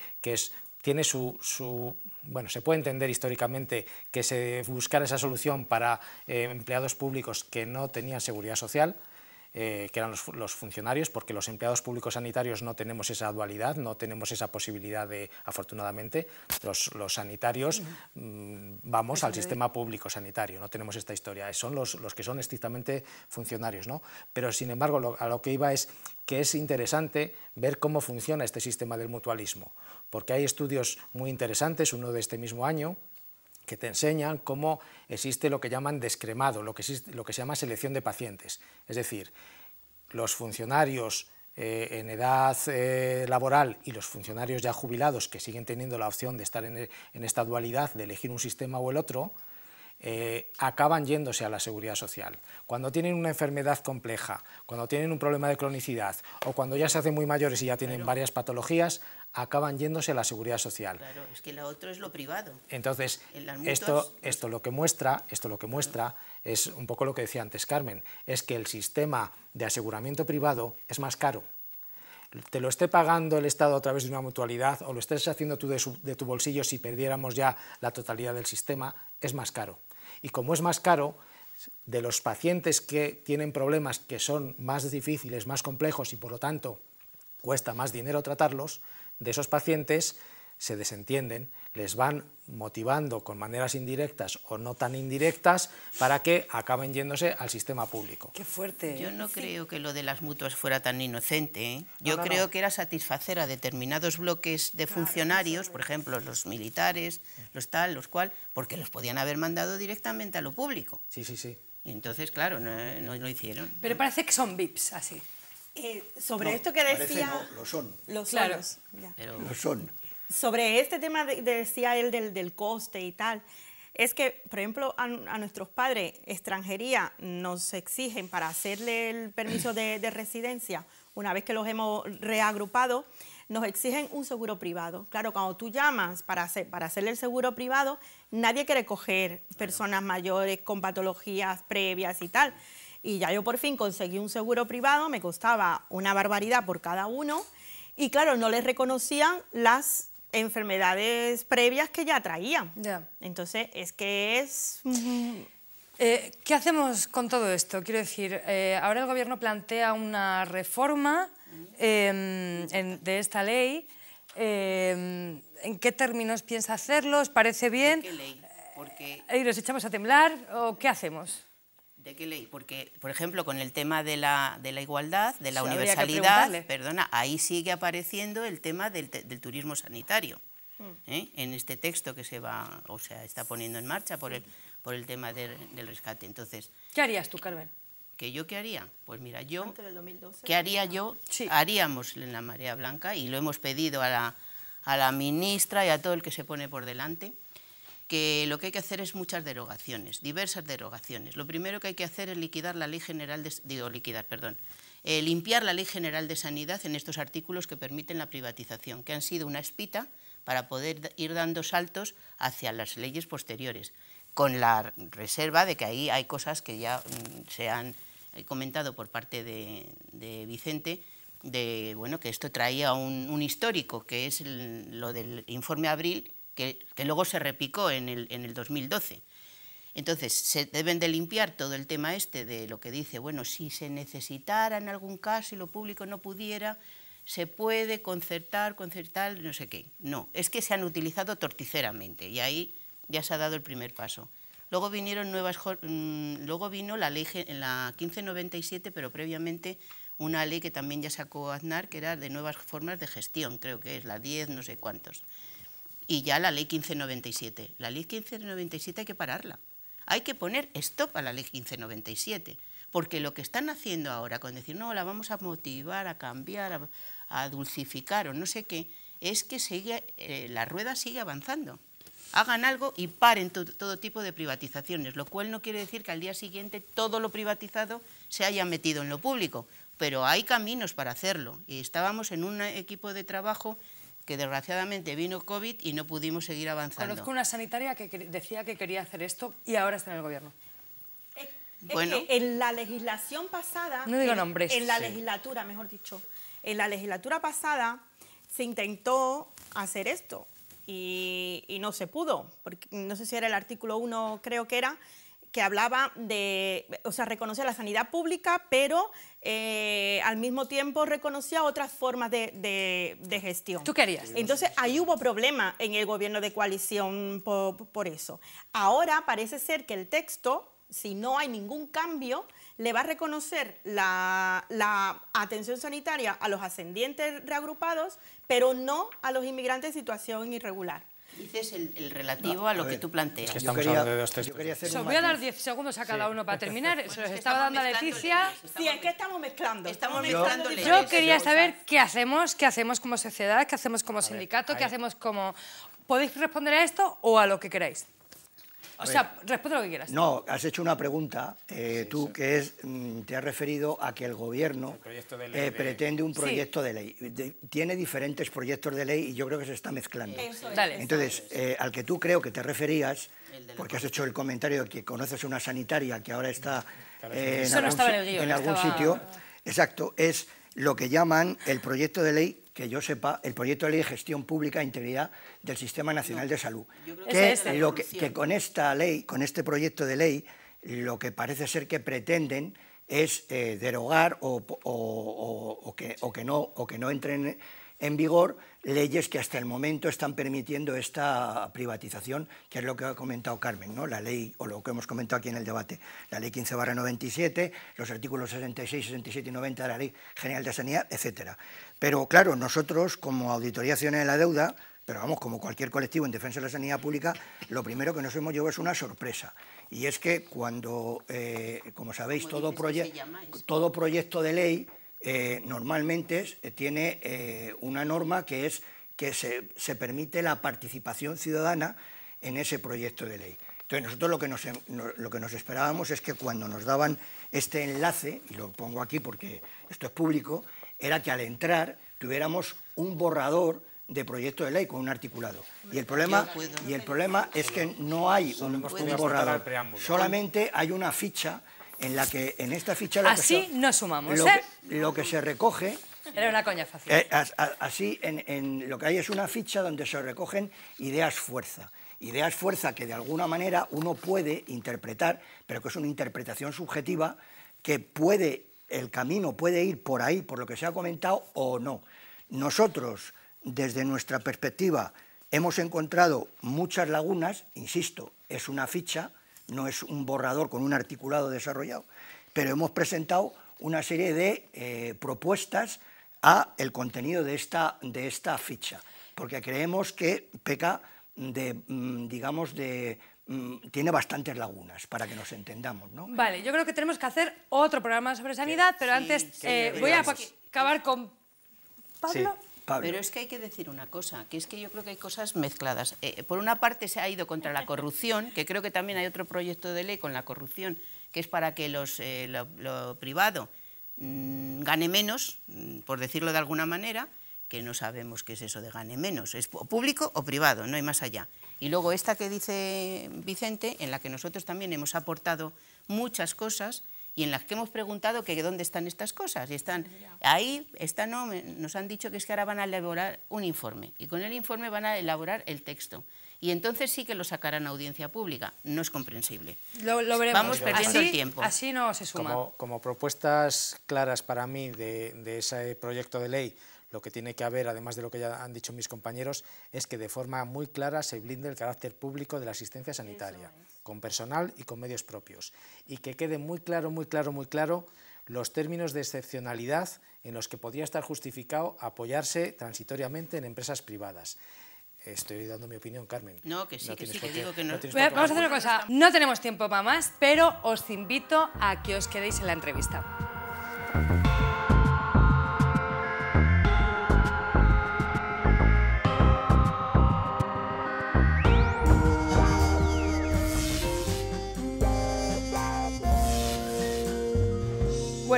tiene su, su, Bueno, se puede entender históricamente que se buscara esa solución para eh, empleados públicos que no tenían seguridad social, eh, que eran los, funcionarios, porque los empleados públicos sanitarios no tenemos esa dualidad, no tenemos esa posibilidad de, afortunadamente, los, sanitarios mm, vamos al sistema público sanitario, no tenemos esta historia, son los, que son estrictamente funcionarios, ¿no? Pero, sin embargo, a lo que iba es que es interesante ver cómo funciona este sistema del mutualismo, porque hay estudios muy interesantes, uno de este mismo año, que te enseñan cómo existe lo que llaman descremado, lo que, se llama selección de pacientes. Es decir, los funcionarios eh, en edad eh, laboral y los funcionarios ya jubilados que siguen teniendo la opción de estar en, esta dualidad de elegir un sistema o el otro, eh, acaban yéndose a la seguridad social. Cuando tienen una enfermedad compleja, cuando tienen un problema de cronicidad o cuando ya se hacen muy mayores y ya tienen varias patologías, acaban yéndose a la seguridad social. Claro, es que lo otro es lo privado. Entonces, esto, esto, lo que muestra, esto lo que muestra es un poco lo que decía antes Carmen, es que el sistema de aseguramiento privado es más caro. Te lo esté pagando el Estado a través de una mutualidad o lo estés haciendo tú de tu bolsillo si perdiéramos ya la totalidad del sistema, es más caro. Y como es más caro, de los pacientes que tienen problemas que son más difíciles, más complejos y por lo tanto cuesta más dinero tratarlos, de esos pacientes se desentienden, les van motivando con maneras indirectas o no tan indirectas para que acaben yéndose al sistema público. Qué fuerte. ¿eh? Yo no creo que lo de las mutuas fuera tan inocente. ¿eh? Yo creo que era satisfacer a determinados bloques de funcionarios, por ejemplo, los militares, los tal, los cual, porque los podían haber mandado directamente a lo público. Sí, sí, sí. Y entonces, claro, no, lo hicieron. Pero parece que son VIPs, así. Eh, sobre esto que decía... son. Los son. Sobre este tema que decía él del, coste y tal, es que, por ejemplo, a, nuestros padres extranjería nos exigen para hacerle el permiso de, residencia, una vez que los hemos reagrupado, nos exigen un seguro privado. Claro, cuando tú llamas para, hacer, para hacerle el seguro privado, nadie quiere coger personas mayores con patologías previas y tal. Y ya yo por fin conseguí un seguro privado, me costaba una barbaridad por cada uno. Y claro, no les reconocían las enfermedades previas que ya traía Entonces, es que es... Eh, ¿Qué hacemos con todo esto? Quiero decir, eh, ahora el Gobierno plantea una reforma em, de esta ley. Em, ¿En qué términos piensa hacerlo? ¿Os parece bien? ¿Qué eh, ¿Y nos echamos a temblar o qué hacemos? ¿De Porque, por ejemplo, con el tema de la, igualdad, de la universalidad, perdona, ahí sigue apareciendo el tema del, turismo sanitario. Mm. ¿eh? En este texto que se va, o sea, está poniendo en marcha por el, por el tema del rescate. Entonces, ¿Qué harías tú, Carmen? ¿Que yo qué haría? Pues mira, yo... ¿Qué haría yo? Haríamos en la Marea Blanca, y lo hemos pedido a la, a la ministra y a todo el que se pone por delante, que lo que hay que hacer es muchas derogaciones, diversas derogaciones. Lo primero que hay que hacer es liquidar la ley general de, liquidar, perdón, eh, limpiar la ley general de sanidad en estos artículos que permiten la privatización, que han sido una espita para poder ir dando saltos hacia las leyes posteriores, con la reserva de que ahí hay cosas que ya mm, se han eh, comentado por parte de, Vicente, de bueno que esto traía un, histórico, que es lo del informe Abril, que, luego se repicó en el, en el 2012. Entonces, se deben de limpiar todo el tema este de lo que dice, bueno, si se necesitara en algún caso y lo público no pudiera, se puede concertar, concertar, no sé qué. No, es que se han utilizado torticeramente y ahí ya se ha dado el primer paso. Luego, vinieron nuevas, mm, luego vino la ley en la 1597, pero previamente una ley que también ya sacó Aznar, que era de nuevas formas de gestión, creo que es la 10, no sé cuántos y ya la ley 1597. La ley 1597 hay que pararla. Hay que poner stop a la ley 1597. Porque lo que están haciendo ahora con decir, no, la vamos a motivar, a cambiar, a, dulcificar o no sé qué, es que sigue, eh, la rueda sigue avanzando. Hagan algo y paren todo tipo de privatizaciones, lo cual no quiere decir que al día siguiente todo lo privatizado se haya metido en lo público, pero hay caminos para hacerlo. Y estábamos en un equipo de trabajo que desgraciadamente vino COVID y no pudimos seguir avanzando. Conozco una sanitaria que decía que quería hacer esto y ahora está en el gobierno. bueno. en la legislación pasada, no digo nombres, en, la legislatura, mejor dicho, en la legislatura pasada se intentó hacer esto y, no se pudo, porque no sé si era el artículo 1, creo que era, que hablaba de, o sea, reconocía la sanidad pública, pero eh, al mismo tiempo reconocía otras formas de, gestión. ¿Tú querías? Entonces, ahí hubo problema en el gobierno de coalición por, eso. Ahora parece ser que el texto, si no hay ningún cambio, le va a reconocer la, la, atención sanitaria a los ascendientes reagrupados, pero no a los inmigrantes en situación irregular dices el, el relativo a, lo que tú planteas. que estamos hablando de dos voy a dar 10 segundos a cada uno para pues terminar. Se los estaba dando a Leticia. Sí, es que estamos mezclando. Estamos yo, mezclando yo, quería saber qué hacemos, qué hacemos como sociedad, qué hacemos como sindicato, qué hacemos como... ¿Podéis responder a esto o a lo que queráis? O sea, responde lo que quieras. No, has hecho una pregunta, eh, tú, que es, mm, te has referido a que el gobierno eh, pretende un proyecto de ley. tiene diferentes proyectos de ley y yo creo que se está mezclando. Dale, Entonces, eh, al que tú creo que te referías, porque has hecho el comentario de que conoces una sanitaria que ahora está en, algún, sitio, exacto, es lo que llaman el proyecto de ley que yo sepa, el proyecto de ley de gestión pública e integridad del Sistema Nacional de Salud. Que, que, con esta ley, con este proyecto de ley, lo que parece ser que pretenden es eh, derogar no, o que no entren en vigor leyes que hasta el momento están permitiendo esta privatización, que es lo que ha comentado Carmen, ¿no? la ley, o lo que hemos comentado aquí en el debate, la ley 15 barra 97, los artículos 66, 67 y 90 de la Ley General de Sanidad, etc. Pero claro, nosotros como Auditoría Ciudadana de la Deuda, pero vamos, como cualquier colectivo en defensa de la sanidad pública, lo primero que nos hemos llevado es una sorpresa. Y es que cuando, eh, como sabéis, todo, todo proyecto de ley eh, normalmente eh, tiene eh, una norma que es que se, permite la participación ciudadana en ese proyecto de ley. Entonces nosotros lo que, nos, em, lo que nos esperábamos es que cuando nos daban este enlace, y lo pongo aquí porque esto es público, era que al entrar tuviéramos un borrador de proyecto de ley con un articulado. Y el problema, y el problema es que no hay un borrador, solamente hay una ficha en la que en esta ficha... Lo así no sumamos, ¿eh? lo, que, se recoge... Era una coña fácil. Eh, así, en, lo que hay es una ficha donde se recogen ideas fuerza. Ideas fuerza que de alguna manera uno puede interpretar, pero que es una interpretación subjetiva que puede, el camino puede ir por ahí, por lo que se ha comentado, o no. Nosotros, desde nuestra perspectiva, hemos encontrado muchas lagunas, insisto, es una ficha, no es un borrador con un articulado desarrollado, pero hemos presentado una serie de eh, propuestas a el contenido de esta, de esta ficha, porque creemos que peca mm, de, mm, digamos, de mm, tiene bastantes lagunas para que nos entendamos, ¿no? Vale, yo creo que tenemos que hacer otro programa sobre sanidad, pero antes eh, voy a acabar con Pablo. Pero es que hay que decir una cosa, que es que yo creo que hay cosas mezcladas. Eh, eh, por una parte se ha ido contra la corrupción, que creo que también hay otro proyecto de ley con la corrupción, que es para que los, eh, lo, privado mm, gane menos, mm, por decirlo de alguna manera, que no sabemos qué es eso de gane menos, es público o privado, no hay más allá. Y luego esta que dice Vicente, en la que nosotros también hemos aportado muchas cosas, y en las que hemos preguntado que dónde están estas cosas. Y están ahí, nos han dicho que es que ahora van a elaborar un informe y con el informe van a elaborar el texto. Y entonces sí que lo sacarán a audiencia pública. No es comprensible. Lo, veremos. Vamos perdiendo el tiempo. Así no se suma. Como, propuestas claras para mí de ese proyecto de ley lo que tiene que haber, además de lo que ya han dicho mis compañeros, es que de forma muy clara se blinde el carácter público de la asistencia sanitaria, con personal y con medios propios. Y que quede muy claro, muy claro, muy claro los términos de excepcionalidad en los que podría estar justificado apoyarse transitoriamente en empresas privadas. Estoy dando mi opinión, Carmen. No, que sí, que sí, digo que no. Vamos a hacer una cosa. No tenemos tiempo para más, pero os invito a que os quedéis en la entrevista.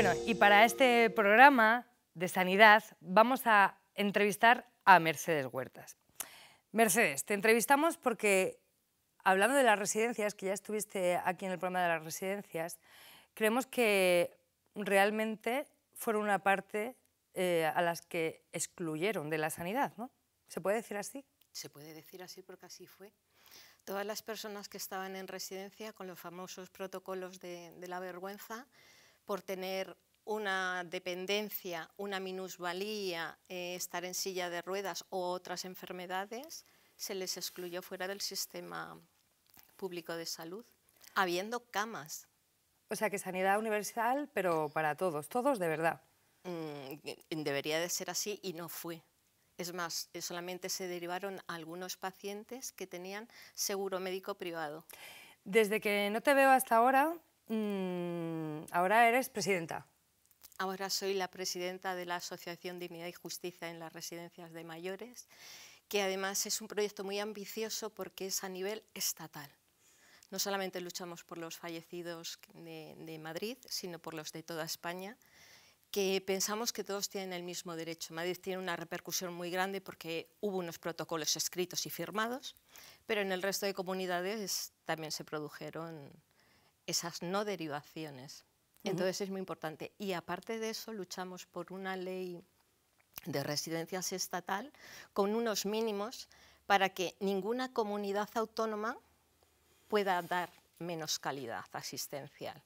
Bueno, y para este programa de sanidad vamos a entrevistar a Mercedes Huertas. Mercedes, te entrevistamos porque hablando de las residencias, que ya estuviste aquí en el programa de las residencias, creemos que realmente fueron una parte eh, a las que excluyeron de la sanidad, ¿no? ¿Se puede decir así? Se puede decir así porque así fue. Todas las personas que estaban en residencia con los famosos protocolos de la vergüenza por tener una dependencia, una minusvalía, eh, estar en silla de ruedas o otras enfermedades, se les excluyó fuera del sistema público de salud, habiendo camas. O sea que sanidad universal, pero para todos, todos de verdad. Mm, debería de ser así y no fue. Es más, eh, solamente se derivaron algunos pacientes que tenían seguro médico privado. Desde que no te veo hasta ahora, Mm, ahora eres presidenta. Ahora soy la presidenta de la Asociación Dignidad y Justicia en las Residencias de Mayores, que además es un proyecto muy ambicioso porque es a nivel estatal. No solamente luchamos por los fallecidos de, de Madrid, sino por los de toda España que pensamos que todos tienen el mismo derecho. Madrid tiene una repercusión muy grande porque hubo unos protocolos escritos y firmados, pero en el resto de comunidades también se produjeron esas no derivaciones. Entonces es muy importante. Y aparte de eso, luchamos por una ley de residencias estatal con unos mínimos para que ninguna comunidad autónoma pueda dar menos calidad asistencial.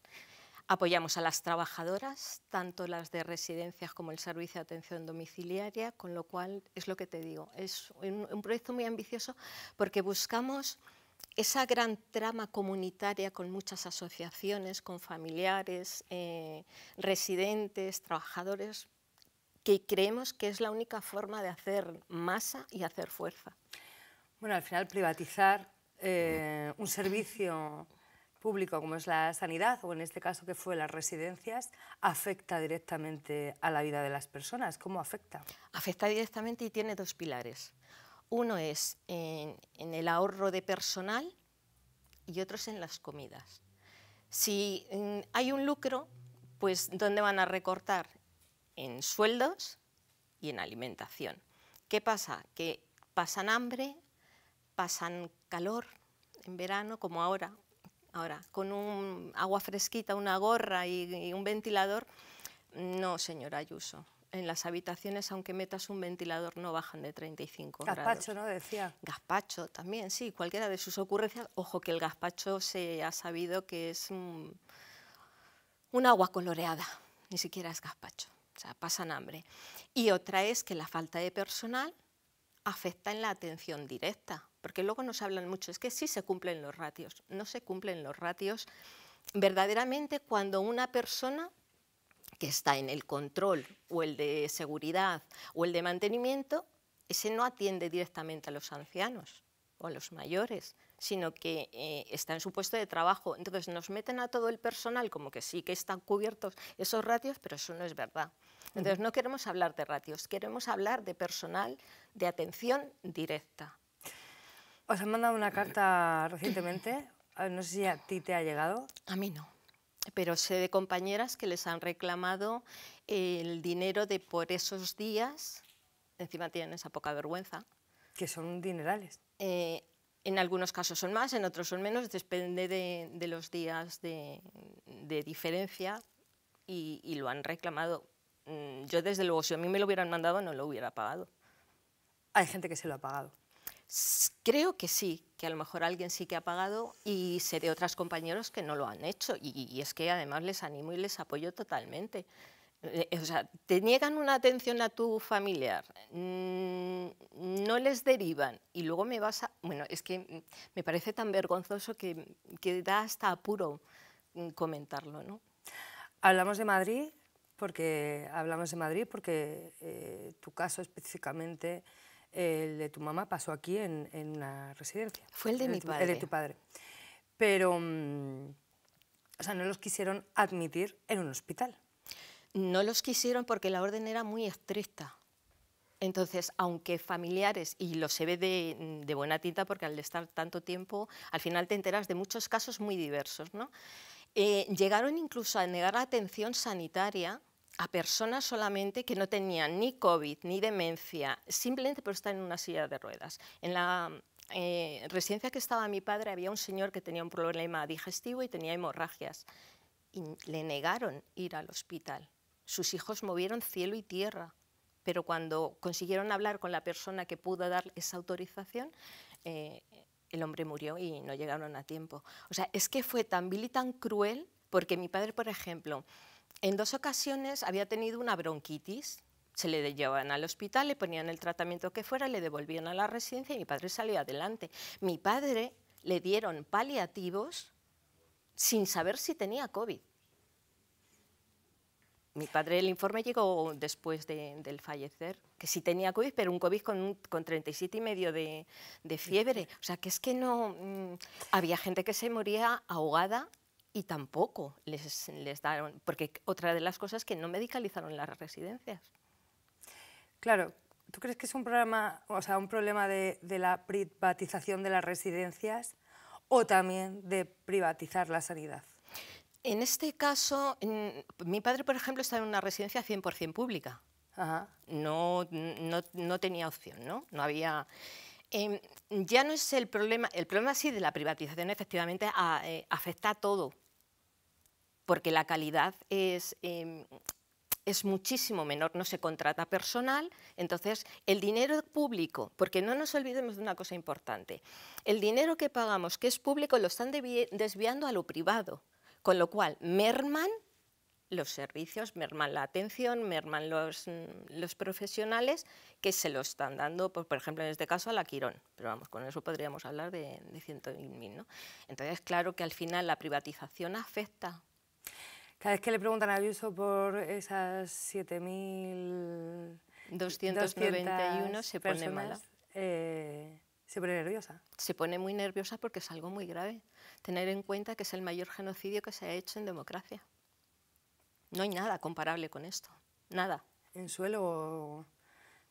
Apoyamos a las trabajadoras, tanto las de residencias como el servicio de atención domiciliaria, con lo cual es lo que te digo, es un proyecto muy ambicioso porque buscamos esa gran trama comunitaria con muchas asociaciones, con familiares, eh, residentes, trabajadores, que creemos que es la única forma de hacer masa y hacer fuerza. Bueno, al final privatizar eh, un servicio público como es la sanidad o en este caso que fue las residencias, afecta directamente a la vida de las personas. ¿Cómo afecta? Afecta directamente y tiene dos pilares. Uno es en, el ahorro de personal y otro es en las comidas. Si mm, hay un lucro, pues ¿dónde van a recortar? En sueldos y en alimentación. ¿Qué pasa? Que pasan hambre, pasan calor en verano, como ahora, ahora con un agua fresquita, una gorra y, un ventilador. No, señora Ayuso, en las habitaciones, aunque metas un ventilador, no bajan de 35 grados. Gazpacho, ¿no? Decía. Gazpacho también, sí, cualquiera de sus ocurrencias. Ojo que el gazpacho se ha sabido que es un, un agua coloreada, ni siquiera es gazpacho, o sea, pasan hambre. Y otra es que la falta de personal afecta en la atención directa, porque luego nos hablan mucho, es que sí se cumplen los ratios, no se cumplen los ratios verdaderamente cuando una persona que está en el control o el de seguridad o el de mantenimiento, ese no atiende directamente a los ancianos o a los mayores, sino que eh, está en su puesto de trabajo. Entonces nos meten a todo el personal como que sí que están cubiertos esos ratios, pero eso no es verdad. Mm. Entonces no queremos hablar de ratios, queremos hablar de personal de atención directa. Os han mandado una carta recientemente, no sé si a ti te ha llegado. A mí no pero sé de compañeras que les han reclamado el dinero de por esos días, encima tienen esa poca vergüenza. Que son dinerales. Eh, en algunos casos son más, en otros son menos, depende de, los días de, diferencia y, lo han reclamado. Mm, yo desde luego, si a mí me lo hubieran mandado, no lo hubiera pagado. Hay gente que se lo ha pagado. Creo que sí, que a lo mejor alguien sí que ha pagado y sé de otras compañeros que no lo han hecho. Y, es que además les animo y les apoyo totalmente. Eh, eh, o sea, te niegan una atención a tu familiar, mm, no les derivan y luego me vas a... Bueno, es que mm, me parece tan vergonzoso que, que da hasta apuro mm, comentarlo, ¿no? Hablamos de Madrid porque, hablamos de Madrid porque eh, tu caso específicamente el de tu mamá pasó aquí en, una residencia. Fue el de, mi padre. El de tu padre. Pero, mm, o sea, no los quisieron admitir en un hospital. No los quisieron porque la orden era muy estricta. Entonces, aunque familiares, y lo se ve mm, de, buena tinta porque al estar tanto tiempo, al final te enteras de muchos casos muy diversos, ¿no? Eh, llegaron incluso a negar la atención sanitaria a personas solamente que no tenían ni COVID ni demencia, simplemente por estar en una silla de ruedas. En la eh, residencia que estaba mi padre había un señor que tenía un problema digestivo y tenía hemorragias y le negaron ir al hospital. Sus hijos movieron cielo y tierra, pero cuando consiguieron hablar con la persona que pudo dar esa autorización, eh, el hombre murió y no llegaron a tiempo. O sea, es que fue tan vil y tan cruel porque mi padre, por ejemplo, en dos ocasiones había tenido una bronquitis, se le llevaban al hospital, le ponían el tratamiento que fuera, le devolvían a la residencia y mi padre salió adelante. Mi padre le dieron paliativos sin saber si tenía COVID. Mi padre, el informe llegó después del fallecer, que sí tenía COVID, pero un COVID con, 37 y medio de, fiebre. O sea, que es que no... Mm, había gente que se moría ahogada y tampoco les, les daron, porque otra de las cosas es que no medicalizaron las residencias. Claro, ¿tú crees que es un, programa, o sea, un problema de, la privatización de las residencias o también de privatizar la sanidad? En este caso, mi padre, por ejemplo, está en una residencia 100% pública. No, no, tenía opción, ¿no? No había... Em, ya no es el problema, el problema sí de la privatización efectivamente eh, afecta a todo, porque la calidad es, em, es muchísimo menor, no se contrata personal, entonces el dinero público, porque no nos olvidemos de una cosa importante, el dinero que pagamos, que es público, lo están desviando a lo privado, con lo cual merman los servicios, merman la atención, merman los, mm, profesionales que se lo están dando, pues, por ejemplo, en este caso a la Quirón, pero vamos, con eso podríamos hablar de, de 100.000, ¿no? Entonces, claro que al final la privatización afecta cada vez que le preguntan a Ayuso por esas 7.291 se pone mala. Eh, se pone nerviosa. Se pone muy nerviosa porque es algo muy grave. Tener en cuenta que es el mayor genocidio que se ha hecho en democracia. No hay nada comparable con esto. Nada. ¿En suelo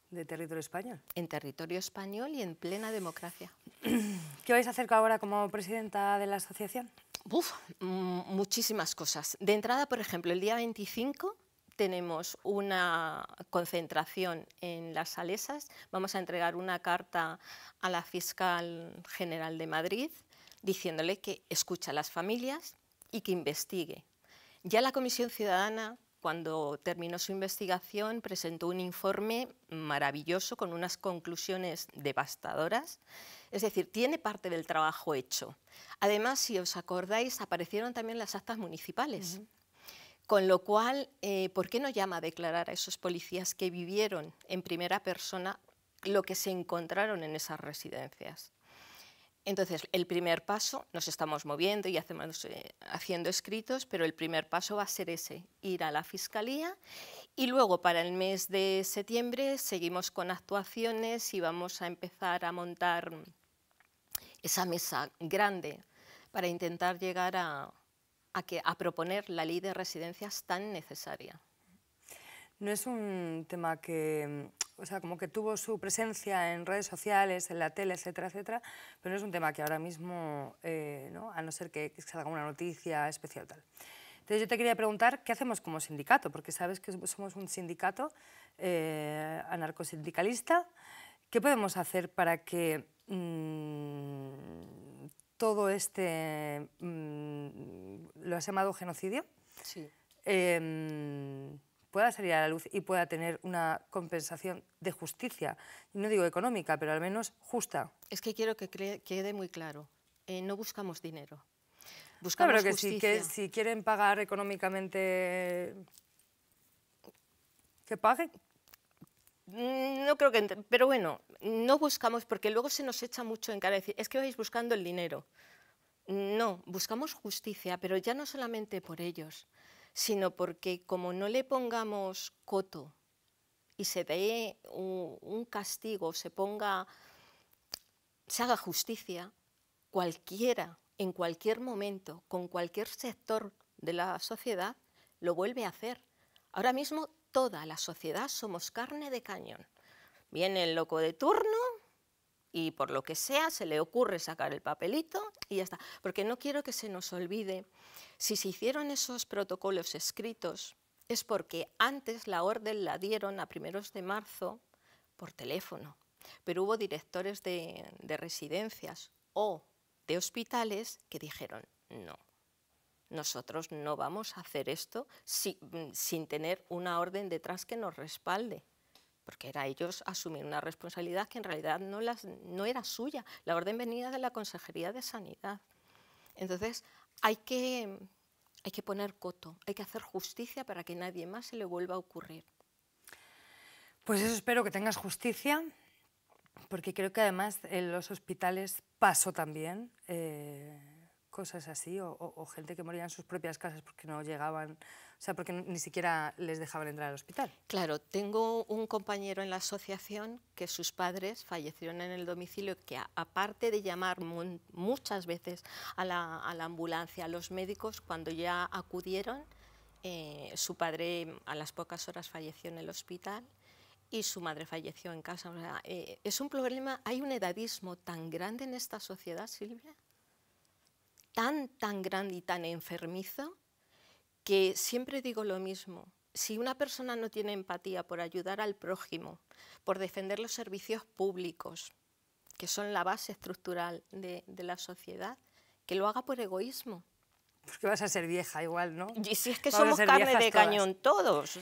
de territorio español? En territorio español y en plena democracia. (clears throat) ¿Qué vais a hacer ahora como presidenta de la asociación? Mm, muchísimas cosas. De entrada, por ejemplo, el día 25 tenemos una concentración en las Salesas. Vamos a entregar una carta a la fiscal general de Madrid diciéndole que escucha a las familias y que investigue. Ya la Comisión Ciudadana, cuando terminó su investigación, presentó un informe maravilloso con unas conclusiones devastadoras es decir, tiene parte del trabajo hecho. Además, si os acordáis, aparecieron también las actas municipales. Con lo cual, eh, ¿por qué no llama a declarar a esos policías que vivieron en primera persona lo que se encontraron en esas residencias? Entonces, el primer paso, nos estamos moviendo y hacemos, eh, haciendo escritos, pero el primer paso va a ser ese, ir a la fiscalía y luego para el mes de septiembre seguimos con actuaciones y vamos a empezar a montar esa mesa grande para intentar llegar a, que, a proponer la ley de residencias tan necesaria. No es un tema que, o sea, como que tuvo su presencia en redes sociales, en la tele, etcétera, etcétera, pero no es un tema que ahora mismo, eh, ¿no? a no ser que haga una noticia especial tal. Entonces yo te quería preguntar, ¿qué hacemos como sindicato? Porque sabes que somos un sindicato eh, anarcosindicalista. ¿Qué podemos hacer para que Mm, todo este, mm, lo has llamado genocidio, em, pueda salir a la luz y pueda tener una compensación de justicia, no digo económica, pero al menos justa. Es que quiero que quede muy claro, eh, no buscamos dinero. Buscamos claro, que justicia. que si quieren pagar económicamente, que paguen. Mm, no creo que... Pero bueno, no buscamos, porque luego se nos echa mucho en cara decir, es que vais buscando el dinero. No, buscamos justicia, pero ya no solamente por ellos, sino porque como no le pongamos coto y se dé un, castigo, se ponga, se haga justicia, cualquiera, en cualquier momento, con cualquier sector de la sociedad, lo vuelve a hacer. Ahora mismo toda la sociedad somos carne de cañón. Viene el loco de turno y por lo que sea se le ocurre sacar el papelito y ya está. Porque no quiero que se nos olvide, si se hicieron esos protocolos escritos es porque antes la orden la dieron a primeros de marzo por teléfono, pero hubo directores de, de residencias o de hospitales que dijeron no nosotros no vamos a hacer esto mm, sin tener una orden detrás que nos respalde porque era ellos asumir una responsabilidad que en realidad no, era suya. La orden venía de la Consejería de Sanidad. Entonces, hay que, poner coto, hay que hacer justicia para que nadie más se le vuelva a ocurrir. Pues eso espero que tengas justicia, porque creo que además en eh, los hospitales pasó también. Eh, cosas así, o, gente que moría en sus propias casas porque no llegaban, o sea, porque ni siquiera les dejaban entrar al hospital. Claro, tengo un compañero en la asociación que sus padres fallecieron en el domicilio, que aparte de llamar muchas veces a la, a la, ambulancia, a los médicos, cuando ya acudieron, eh, su padre a las pocas horas falleció en el hospital y su madre falleció en casa. Eh, es un problema, hay un edadismo tan grande en esta sociedad, Silvia, tan, tan grande y tan enfermizo, que siempre digo lo mismo. Si una persona no tiene empatía por ayudar al prójimo, por defender los servicios públicos, que son la base estructural de, la sociedad, que lo haga por egoísmo. Porque pues vas a ser vieja igual, ¿no? Y si es que somos carne de cañón todos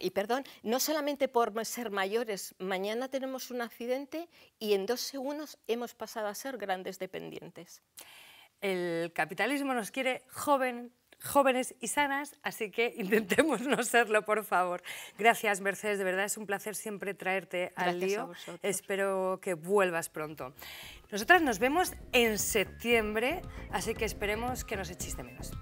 y perdón, no solamente por ser mayores, mañana tenemos un accidente y en dos segundos hemos pasado a ser grandes dependientes. El capitalismo nos quiere joven, jóvenes y sanas, así que (laughs) intentemos no serlo, por favor. Gracias, Mercedes, de verdad es un placer siempre traerte al Gracias lío. Espero que vuelvas pronto. Nosotras nos vemos en septiembre, así que esperemos que nos echiste menos.